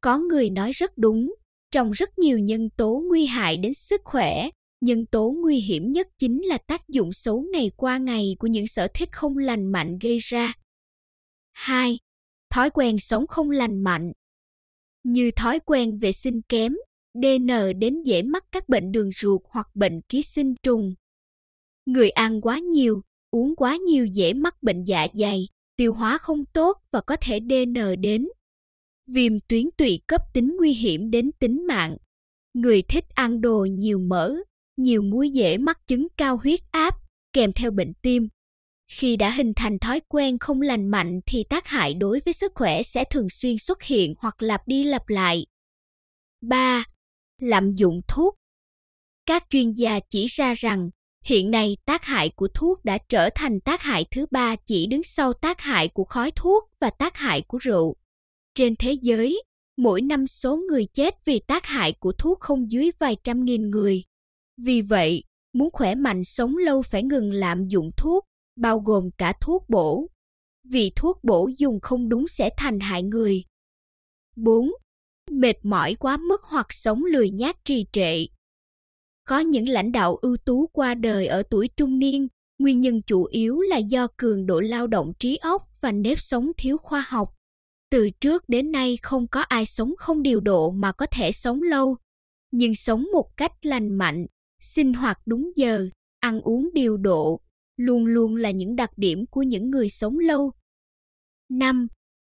Có người nói rất đúng, trong rất nhiều nhân tố nguy hại đến sức khỏe nhân tố nguy hiểm nhất chính là tác dụng xấu ngày qua ngày của những sở thích không lành mạnh gây ra 2 thói quen sống không lành mạnh như thói quen vệ sinh kém dn đến dễ mắc các bệnh đường ruột hoặc bệnh ký sinh trùng người ăn quá nhiều uống quá nhiều dễ mắc bệnh dạ dày tiêu hóa không tốt và có thể dn đến viêm tuyến tụy cấp tính nguy hiểm đến tính mạng. Người thích ăn đồ nhiều mỡ, nhiều muối dễ mắc chứng cao huyết áp kèm theo bệnh tim. Khi đã hình thành thói quen không lành mạnh thì tác hại đối với sức khỏe sẽ thường xuyên xuất hiện hoặc lặp đi lặp lại. 3. Lạm dụng thuốc Các chuyên gia chỉ ra rằng hiện nay tác hại của thuốc đã trở thành tác hại thứ ba chỉ đứng sau tác hại của khói thuốc và tác hại của rượu trên thế giới, mỗi năm số người chết vì tác hại của thuốc không dưới vài trăm nghìn người. Vì vậy, muốn khỏe mạnh sống lâu phải ngừng lạm dụng thuốc, bao gồm cả thuốc bổ. Vì thuốc bổ dùng không đúng sẽ thành hại người. 4. Mệt mỏi quá mức hoặc sống lười nhác trì trệ. Có những lãnh đạo ưu tú qua đời ở tuổi trung niên, nguyên nhân chủ yếu là do cường độ lao động trí óc và nếp sống thiếu khoa học từ trước đến nay không có ai sống không điều độ mà có thể sống lâu nhưng sống một cách lành mạnh sinh hoạt đúng giờ ăn uống điều độ luôn luôn là những đặc điểm của những người sống lâu năm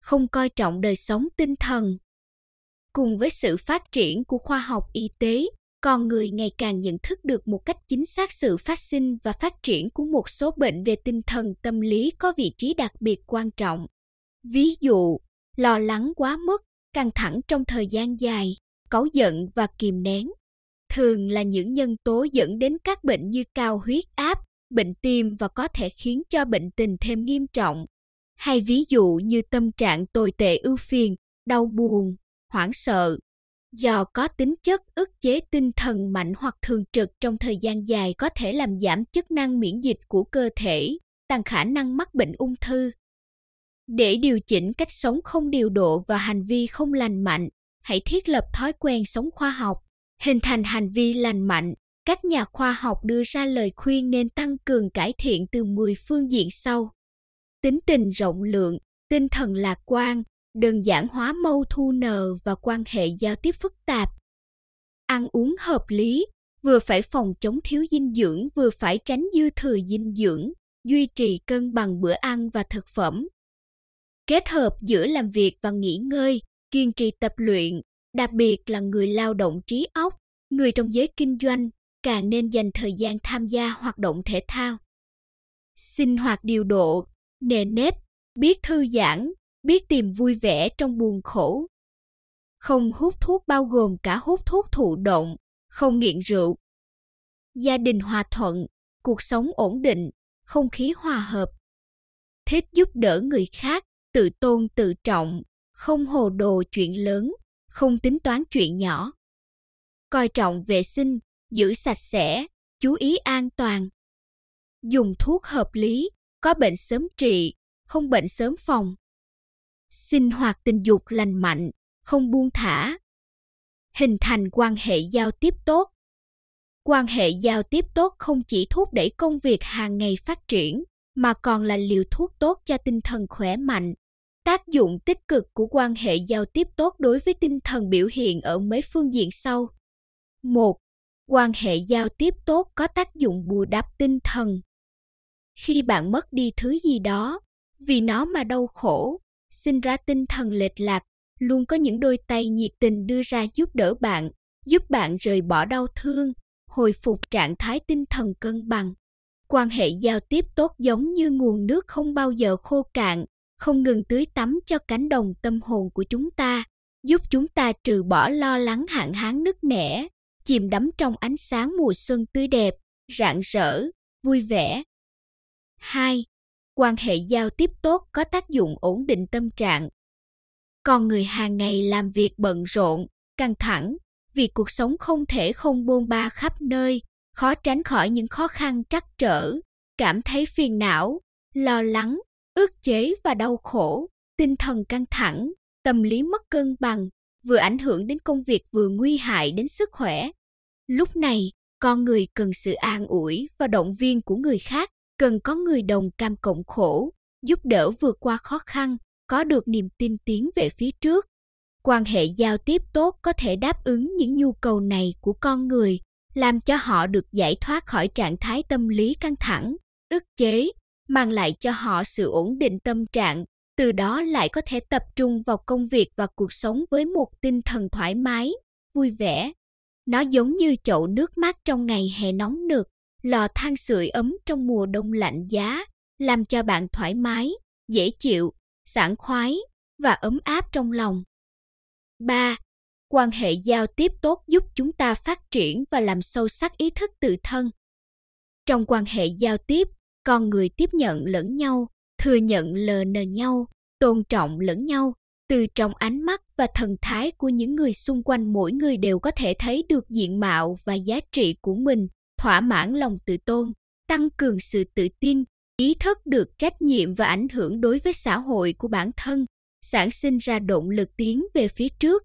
Không coi trọng đời sống tinh thần Cùng với sự phát triển của khoa học y tế, con người ngày càng nhận thức được một cách chính xác sự phát sinh và phát triển của một số bệnh về tinh thần tâm lý có vị trí đặc biệt quan trọng. Ví dụ, lo lắng quá mức căng thẳng trong thời gian dài cáu giận và kìm nén thường là những nhân tố dẫn đến các bệnh như cao huyết áp bệnh tim và có thể khiến cho bệnh tình thêm nghiêm trọng hay ví dụ như tâm trạng tồi tệ ưu phiền đau buồn hoảng sợ do có tính chất ức chế tinh thần mạnh hoặc thường trực trong thời gian dài có thể làm giảm chức năng miễn dịch của cơ thể tăng khả năng mắc bệnh ung thư để điều chỉnh cách sống không điều độ và hành vi không lành mạnh hãy thiết lập thói quen sống khoa học hình thành hành vi lành mạnh các nhà khoa học đưa ra lời khuyên nên tăng cường cải thiện từ 10 phương diện sau. Tính tình rộng lượng, tinh thần lạc quan, đơn giản hóa mâu thu nờ và quan hệ giao tiếp phức tạp. Ăn uống hợp lý, vừa phải phòng chống thiếu dinh dưỡng vừa phải tránh dư thừa dinh dưỡng, duy trì cân bằng bữa ăn và thực phẩm, kết hợp giữa làm việc và nghỉ ngơi kiên trì tập luyện đặc biệt là người lao động trí óc người trong giới kinh doanh càng nên dành thời gian tham gia hoạt động thể thao sinh hoạt điều độ nề nếp biết thư giãn biết tìm vui vẻ trong buồn khổ không hút thuốc bao gồm cả hút thuốc thụ động không nghiện rượu gia đình hòa thuận cuộc sống ổn định không khí hòa hợp thích giúp đỡ người khác tự tôn tự trọng, không hồ đồ chuyện lớn, không tính toán chuyện nhỏ. Coi trọng vệ sinh, giữ sạch sẽ, chú ý an toàn. Dùng thuốc hợp lý, có bệnh sớm trị, không bệnh sớm phòng. Sinh hoạt tình dục lành mạnh, không buông thả. Hình thành quan hệ giao tiếp tốt. Quan hệ giao tiếp tốt không chỉ thúc đẩy công việc hàng ngày phát triển, mà còn là liều thuốc tốt cho tinh thần khỏe mạnh, Tác dụng tích cực của quan hệ giao tiếp tốt đối với tinh thần biểu hiện ở mấy phương diện sau. 1. Quan hệ giao tiếp tốt có tác dụng bù đắp tinh thần. Khi bạn mất đi thứ gì đó, vì nó mà đau khổ, sinh ra tinh thần lệch lạc, luôn có những đôi tay nhiệt tình đưa ra giúp đỡ bạn, giúp bạn rời bỏ đau thương, hồi phục trạng thái tinh thần cân bằng. Quan hệ giao tiếp tốt giống như nguồn nước không bao giờ khô cạn, không ngừng tưới tắm cho cánh đồng tâm hồn của chúng ta, giúp chúng ta trừ bỏ lo lắng hạn hán nứt nẻ, chìm đắm trong ánh sáng mùa xuân tươi đẹp, rạng rỡ, vui vẻ. 2. Quan hệ giao tiếp tốt có tác dụng ổn định tâm trạng. Còn người hàng ngày làm việc bận rộn, căng thẳng, vì cuộc sống không thể không buôn ba khắp nơi, khó tránh khỏi những khó khăn trắc trở, cảm thấy phiền não, lo lắng, ức chế và đau khổ, tinh thần căng thẳng, tâm lý mất cân bằng, vừa ảnh hưởng đến công việc vừa nguy hại đến sức khỏe. Lúc này, con người cần sự an ủi và động viên của người khác, cần có người đồng cam cộng khổ, giúp đỡ vượt qua khó khăn, có được niềm tin tiến về phía trước. Quan hệ giao tiếp tốt có thể đáp ứng những nhu cầu này của con người, làm cho họ được giải thoát khỏi trạng thái tâm lý căng thẳng, ức chế mang lại cho họ sự ổn định tâm trạng từ đó lại có thể tập trung vào công việc và cuộc sống với một tinh thần thoải mái vui vẻ nó giống như chậu nước mát trong ngày hè nóng nực lò than sưởi ấm trong mùa đông lạnh giá làm cho bạn thoải mái dễ chịu sảng khoái và ấm áp trong lòng 3 quan hệ giao tiếp tốt giúp chúng ta phát triển và làm sâu sắc ý thức tự thân trong quan hệ giao tiếp con người tiếp nhận lẫn nhau thừa nhận lờ nờ nhau tôn trọng lẫn nhau từ trong ánh mắt và thần thái của những người xung quanh mỗi người đều có thể thấy được diện mạo và giá trị của mình thỏa mãn lòng tự tôn tăng cường sự tự tin ý thức được trách nhiệm và ảnh hưởng đối với xã hội của bản thân sản sinh ra động lực tiến về phía trước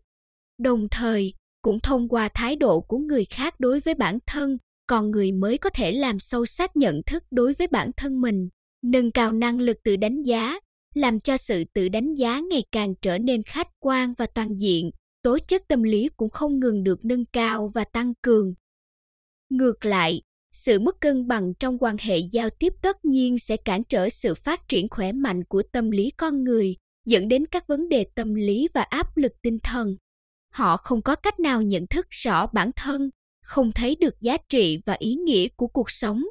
đồng thời cũng thông qua thái độ của người khác đối với bản thân con người mới có thể làm sâu sắc nhận thức đối với bản thân mình nâng cao năng lực tự đánh giá làm cho sự tự đánh giá ngày càng trở nên khách quan và toàn diện tố chất tâm lý cũng không ngừng được nâng cao và tăng cường ngược lại sự mất cân bằng trong quan hệ giao tiếp tất nhiên sẽ cản trở sự phát triển khỏe mạnh của tâm lý con người dẫn đến các vấn đề tâm lý và áp lực tinh thần họ không có cách nào nhận thức rõ bản thân không thấy được giá trị và ý nghĩa của cuộc sống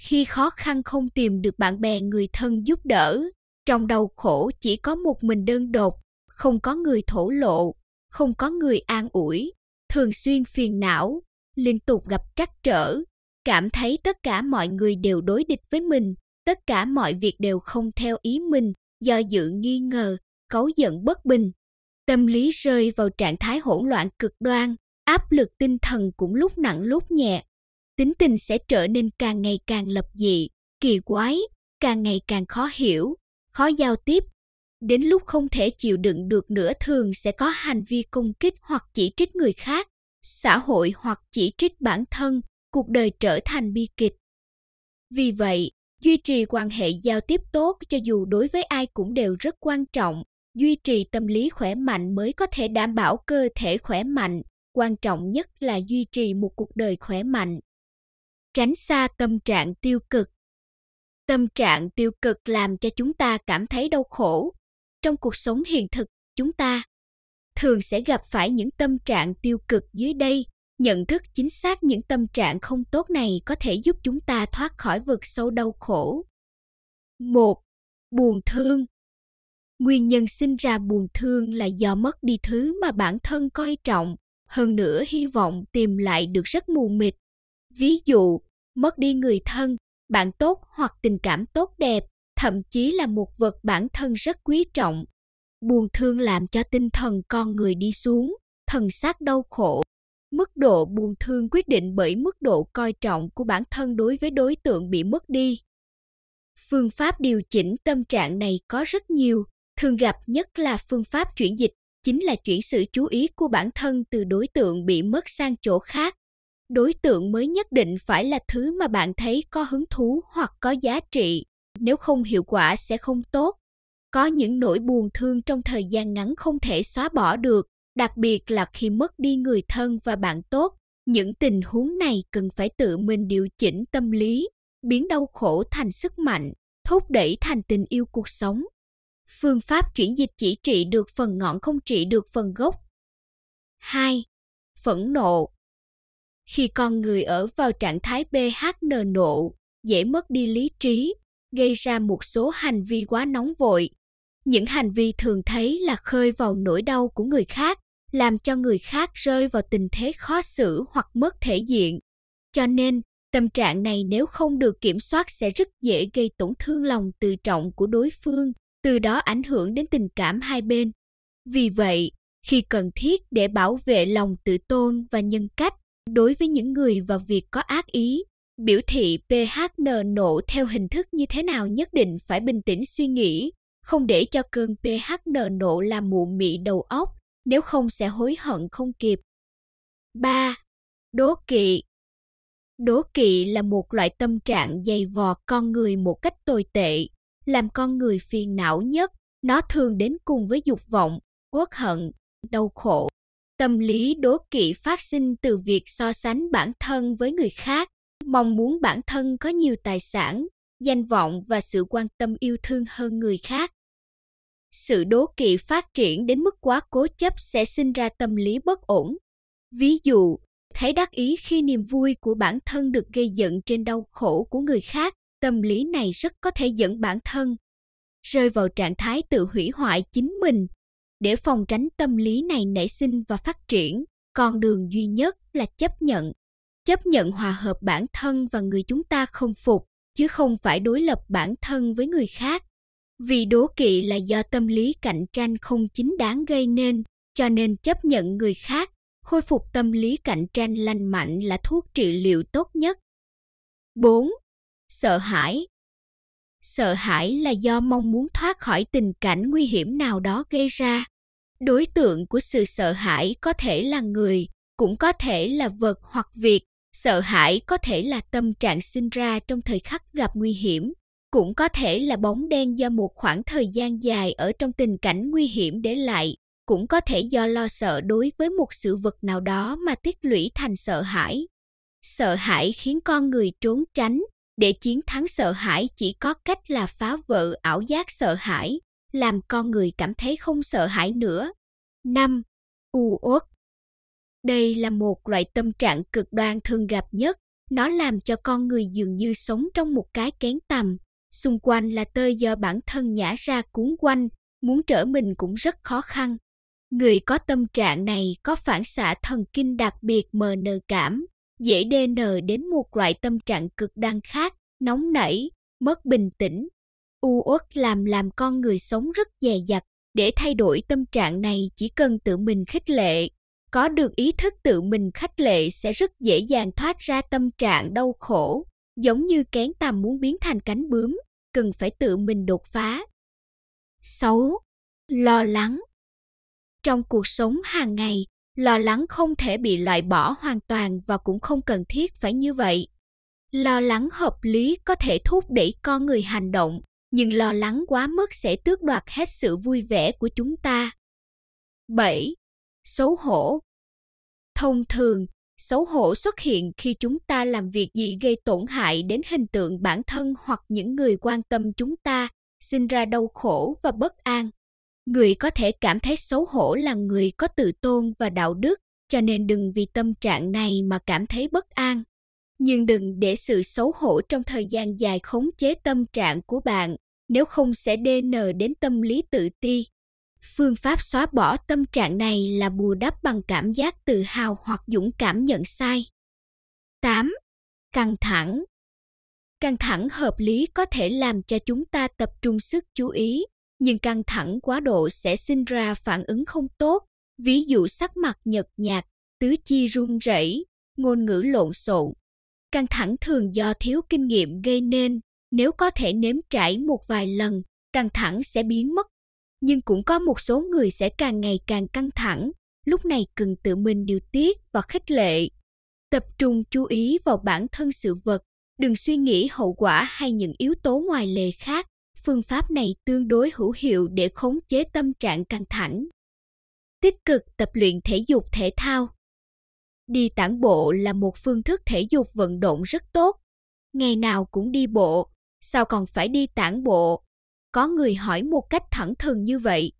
khi khó khăn không tìm được bạn bè người thân giúp đỡ trong đau khổ chỉ có một mình đơn độc không có người thổ lộ không có người an ủi thường xuyên phiền não liên tục gặp trắc trở cảm thấy tất cả mọi người đều đối địch với mình tất cả mọi việc đều không theo ý mình do dự nghi ngờ cấu giận bất bình tâm lý rơi vào trạng thái hỗn loạn cực đoan áp lực tinh thần cũng lúc nặng lúc nhẹ tính tình sẽ trở nên càng ngày càng lập dị kỳ quái càng ngày càng khó hiểu khó giao tiếp đến lúc không thể chịu đựng được nữa thường sẽ có hành vi công kích hoặc chỉ trích người khác xã hội hoặc chỉ trích bản thân cuộc đời trở thành bi kịch vì vậy duy trì quan hệ giao tiếp tốt cho dù đối với ai cũng đều rất quan trọng duy trì tâm lý khỏe mạnh mới có thể đảm bảo cơ thể khỏe mạnh quan trọng nhất là duy trì một cuộc đời khỏe mạnh tránh xa tâm trạng tiêu cực tâm trạng tiêu cực làm cho chúng ta cảm thấy đau khổ trong cuộc sống hiện thực chúng ta thường sẽ gặp phải những tâm trạng tiêu cực dưới đây nhận thức chính xác những tâm trạng không tốt này có thể giúp chúng ta thoát khỏi vực sâu đau khổ một buồn thương nguyên nhân sinh ra buồn thương là do mất đi thứ mà bản thân coi trọng hơn nữa hy vọng tìm lại được rất mù mịt. Ví dụ, mất đi người thân, bạn tốt hoặc tình cảm tốt đẹp, thậm chí là một vật bản thân rất quý trọng. Buồn thương làm cho tinh thần con người đi xuống, thần xác đau khổ. Mức độ buồn thương quyết định bởi mức độ coi trọng của bản thân đối với đối tượng bị mất đi. Phương pháp điều chỉnh tâm trạng này có rất nhiều, thường gặp nhất là phương pháp chuyển dịch chính là chuyển sự chú ý của bản thân từ đối tượng bị mất sang chỗ khác đối tượng mới nhất định phải là thứ mà bạn thấy có hứng thú hoặc có giá trị nếu không hiệu quả sẽ không tốt có những nỗi buồn thương trong thời gian ngắn không thể xóa bỏ được đặc biệt là khi mất đi người thân và bạn tốt những tình huống này cần phải tự mình điều chỉnh tâm lý biến đau khổ thành sức mạnh thúc đẩy thành tình yêu cuộc sống phương pháp chuyển dịch chỉ trị được phần ngọn không trị được phần gốc. 2. Phẫn nộ Khi con người ở vào trạng thái BHN nộ, dễ mất đi lý trí, gây ra một số hành vi quá nóng vội. Những hành vi thường thấy là khơi vào nỗi đau của người khác, làm cho người khác rơi vào tình thế khó xử hoặc mất thể diện. Cho nên, tâm trạng này nếu không được kiểm soát sẽ rất dễ gây tổn thương lòng tự trọng của đối phương từ đó ảnh hưởng đến tình cảm hai bên. Vì vậy, khi cần thiết để bảo vệ lòng tự tôn và nhân cách đối với những người và việc có ác ý, biểu thị PHN nổ theo hình thức như thế nào nhất định phải bình tĩnh suy nghĩ, không để cho cơn PHN nổ làm mụ mị đầu óc, nếu không sẽ hối hận không kịp. 3. Đố kỵ Đố kỵ là một loại tâm trạng dày vò con người một cách tồi tệ, làm con người phiền não nhất nó thường đến cùng với dục vọng uất hận đau khổ tâm lý đố kỵ phát sinh từ việc so sánh bản thân với người khác mong muốn bản thân có nhiều tài sản danh vọng và sự quan tâm yêu thương hơn người khác sự đố kỵ phát triển đến mức quá cố chấp sẽ sinh ra tâm lý bất ổn ví dụ thấy đắc ý khi niềm vui của bản thân được gây dựng trên đau khổ của người khác tâm lý này rất có thể dẫn bản thân rơi vào trạng thái tự hủy hoại chính mình để phòng tránh tâm lý này nảy sinh và phát triển con đường duy nhất là chấp nhận chấp nhận hòa hợp bản thân và người chúng ta không phục chứ không phải đối lập bản thân với người khác vì đố kỵ là do tâm lý cạnh tranh không chính đáng gây nên cho nên chấp nhận người khác khôi phục tâm lý cạnh tranh lành mạnh là thuốc trị liệu tốt nhất 4 sợ hãi sợ hãi là do mong muốn thoát khỏi tình cảnh nguy hiểm nào đó gây ra đối tượng của sự sợ hãi có thể là người cũng có thể là vật hoặc việc sợ hãi có thể là tâm trạng sinh ra trong thời khắc gặp nguy hiểm cũng có thể là bóng đen do một khoảng thời gian dài ở trong tình cảnh nguy hiểm để lại cũng có thể do lo sợ đối với một sự vật nào đó mà tích lũy thành sợ hãi sợ hãi khiến con người trốn tránh để chiến thắng sợ hãi chỉ có cách là phá vỡ ảo giác sợ hãi làm con người cảm thấy không sợ hãi nữa Năm, u uất đây là một loại tâm trạng cực đoan thường gặp nhất nó làm cho con người dường như sống trong một cái kén tầm xung quanh là tơ do bản thân nhả ra cuốn quanh muốn trở mình cũng rất khó khăn người có tâm trạng này có phản xạ thần kinh đặc biệt mờ nờ cảm dễ đê nờ đến một loại tâm trạng cực đoan khác, nóng nảy, mất bình tĩnh. U uất làm làm con người sống rất dè dặt, để thay đổi tâm trạng này chỉ cần tự mình khích lệ. Có được ý thức tự mình khích lệ sẽ rất dễ dàng thoát ra tâm trạng đau khổ, giống như kén tầm muốn biến thành cánh bướm, cần phải tự mình đột phá. 6. Lo lắng Trong cuộc sống hàng ngày, lo lắng không thể bị loại bỏ hoàn toàn và cũng không cần thiết phải như vậy lo lắng hợp lý có thể thúc đẩy con người hành động nhưng lo lắng quá mức sẽ tước đoạt hết sự vui vẻ của chúng ta 7 xấu hổ thông thường xấu hổ xuất hiện khi chúng ta làm việc gì gây tổn hại đến hình tượng bản thân hoặc những người quan tâm chúng ta sinh ra đau khổ và bất an người có thể cảm thấy xấu hổ là người có tự tôn và đạo đức cho nên đừng vì tâm trạng này mà cảm thấy bất an nhưng đừng để sự xấu hổ trong thời gian dài khống chế tâm trạng của bạn nếu không sẽ đê nờ đến tâm lý tự ti phương pháp xóa bỏ tâm trạng này là bù đắp bằng cảm giác tự hào hoặc dũng cảm nhận sai 8. Căng thẳng Căng thẳng hợp lý có thể làm cho chúng ta tập trung sức chú ý nhưng căng thẳng quá độ sẽ sinh ra phản ứng không tốt, ví dụ sắc mặt nhợt nhạt, tứ chi run rẩy, ngôn ngữ lộn xộn. Căng thẳng thường do thiếu kinh nghiệm gây nên, nếu có thể nếm trải một vài lần, căng thẳng sẽ biến mất. Nhưng cũng có một số người sẽ càng ngày càng căng thẳng, lúc này cần tự mình điều tiết và khích lệ. Tập trung chú ý vào bản thân sự vật, đừng suy nghĩ hậu quả hay những yếu tố ngoài lề khác phương pháp này tương đối hữu hiệu để khống chế tâm trạng căng thẳng. Tích cực tập luyện thể dục thể thao. Đi tản bộ là một phương thức thể dục vận động rất tốt. Ngày nào cũng đi bộ, sao còn phải đi tản bộ? Có người hỏi một cách thẳng thừng như vậy.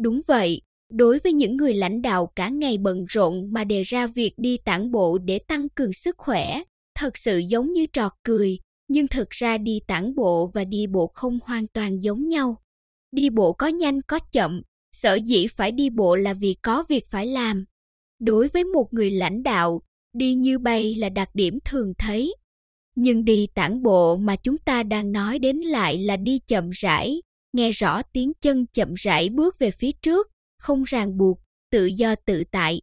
Đúng vậy, đối với những người lãnh đạo cả ngày bận rộn mà đề ra việc đi tản bộ để tăng cường sức khỏe, thật sự giống như trò cười nhưng thực ra đi tản bộ và đi bộ không hoàn toàn giống nhau đi bộ có nhanh có chậm sở dĩ phải đi bộ là vì có việc phải làm đối với một người lãnh đạo đi như bay là đặc điểm thường thấy nhưng đi tản bộ mà chúng ta đang nói đến lại là đi chậm rãi nghe rõ tiếng chân chậm rãi bước về phía trước không ràng buộc tự do tự tại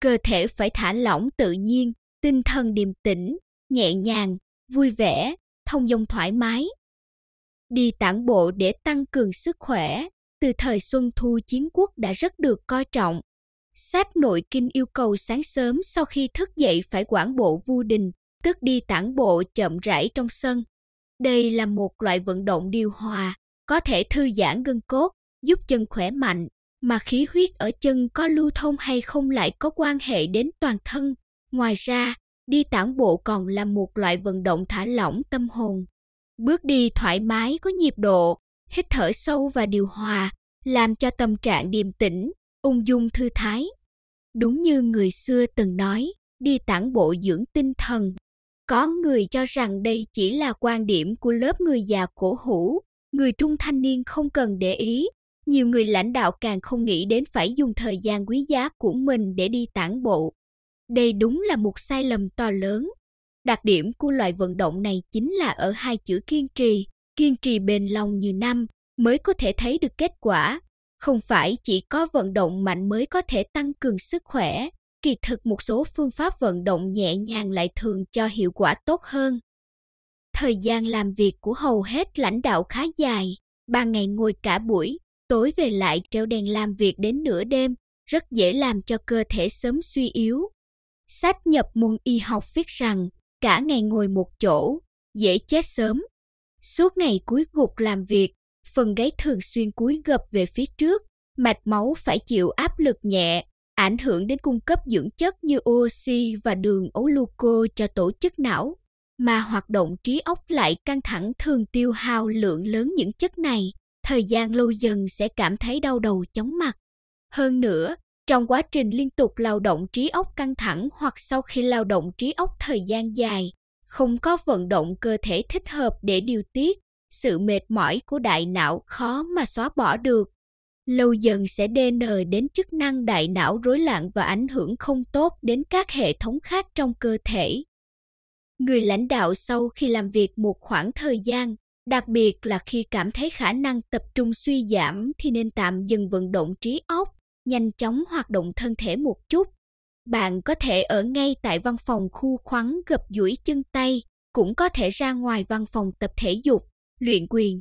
cơ thể phải thả lỏng tự nhiên tinh thần điềm tĩnh nhẹ nhàng vui vẻ, thông dong thoải mái. Đi tản bộ để tăng cường sức khỏe, từ thời Xuân Thu chiến quốc đã rất được coi trọng. sát nội kinh yêu cầu sáng sớm sau khi thức dậy phải quản bộ vu đình, tức đi tản bộ chậm rãi trong sân. Đây là một loại vận động điều hòa, có thể thư giãn gân cốt, giúp chân khỏe mạnh, mà khí huyết ở chân có lưu thông hay không lại có quan hệ đến toàn thân. Ngoài ra, đi tản bộ còn là một loại vận động thả lỏng tâm hồn. Bước đi thoải mái có nhịp độ, hít thở sâu và điều hòa, làm cho tâm trạng điềm tĩnh, ung dung thư thái. Đúng như người xưa từng nói, đi tản bộ dưỡng tinh thần. Có người cho rằng đây chỉ là quan điểm của lớp người già cổ hủ, người trung thanh niên không cần để ý. Nhiều người lãnh đạo càng không nghĩ đến phải dùng thời gian quý giá của mình để đi tản bộ đây đúng là một sai lầm to lớn. Đặc điểm của loại vận động này chính là ở hai chữ kiên trì, kiên trì bền lòng như năm mới có thể thấy được kết quả. Không phải chỉ có vận động mạnh mới có thể tăng cường sức khỏe, kỳ thực một số phương pháp vận động nhẹ nhàng lại thường cho hiệu quả tốt hơn. Thời gian làm việc của hầu hết lãnh đạo khá dài, ba ngày ngồi cả buổi, tối về lại treo đèn làm việc đến nửa đêm, rất dễ làm cho cơ thể sớm suy yếu. Sách nhập môn y học viết rằng cả ngày ngồi một chỗ, dễ chết sớm. Suốt ngày cúi gục làm việc, phần gáy thường xuyên cúi gập về phía trước, mạch máu phải chịu áp lực nhẹ, ảnh hưởng đến cung cấp dưỡng chất như oxy và đường ấu gluco cho tổ chức não, mà hoạt động trí óc lại căng thẳng thường tiêu hao lượng lớn những chất này, thời gian lâu dần sẽ cảm thấy đau đầu chóng mặt. Hơn nữa, trong quá trình liên tục lao động trí óc căng thẳng hoặc sau khi lao động trí óc thời gian dài, không có vận động cơ thể thích hợp để điều tiết, sự mệt mỏi của đại não khó mà xóa bỏ được. Lâu dần sẽ đê nờ đến chức năng đại não rối loạn và ảnh hưởng không tốt đến các hệ thống khác trong cơ thể. Người lãnh đạo sau khi làm việc một khoảng thời gian, đặc biệt là khi cảm thấy khả năng tập trung suy giảm thì nên tạm dừng vận động trí óc nhanh chóng hoạt động thân thể một chút. Bạn có thể ở ngay tại văn phòng khu khoắn gập duỗi chân tay, cũng có thể ra ngoài văn phòng tập thể dục, luyện quyền.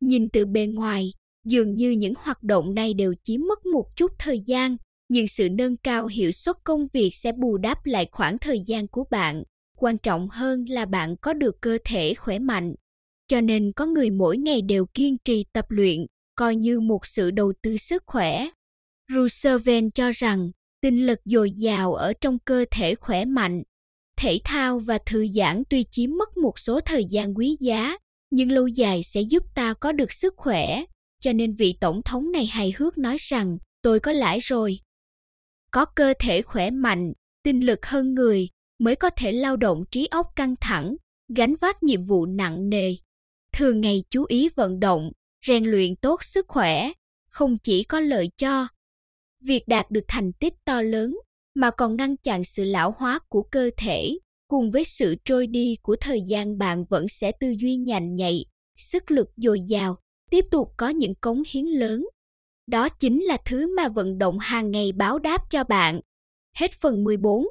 Nhìn từ bề ngoài, dường như những hoạt động này đều chiếm mất một chút thời gian, nhưng sự nâng cao hiệu suất công việc sẽ bù đắp lại khoảng thời gian của bạn. Quan trọng hơn là bạn có được cơ thể khỏe mạnh. Cho nên có người mỗi ngày đều kiên trì tập luyện, coi như một sự đầu tư sức khỏe Roosevelt cho rằng tinh lực dồi dào ở trong cơ thể khỏe mạnh, thể thao và thư giãn tuy chiếm mất một số thời gian quý giá, nhưng lâu dài sẽ giúp ta có được sức khỏe. Cho nên vị tổng thống này hài hước nói rằng tôi có lãi rồi. Có cơ thể khỏe mạnh, tinh lực hơn người mới có thể lao động trí óc căng thẳng, gánh vác nhiệm vụ nặng nề. Thường ngày chú ý vận động, rèn luyện tốt sức khỏe, không chỉ có lợi cho việc đạt được thành tích to lớn mà còn ngăn chặn sự lão hóa của cơ thể cùng với sự trôi đi của thời gian bạn vẫn sẽ tư duy nhành nhạy sức lực dồi dào tiếp tục có những cống hiến lớn đó chính là thứ mà vận động hàng ngày báo đáp cho bạn hết phần 14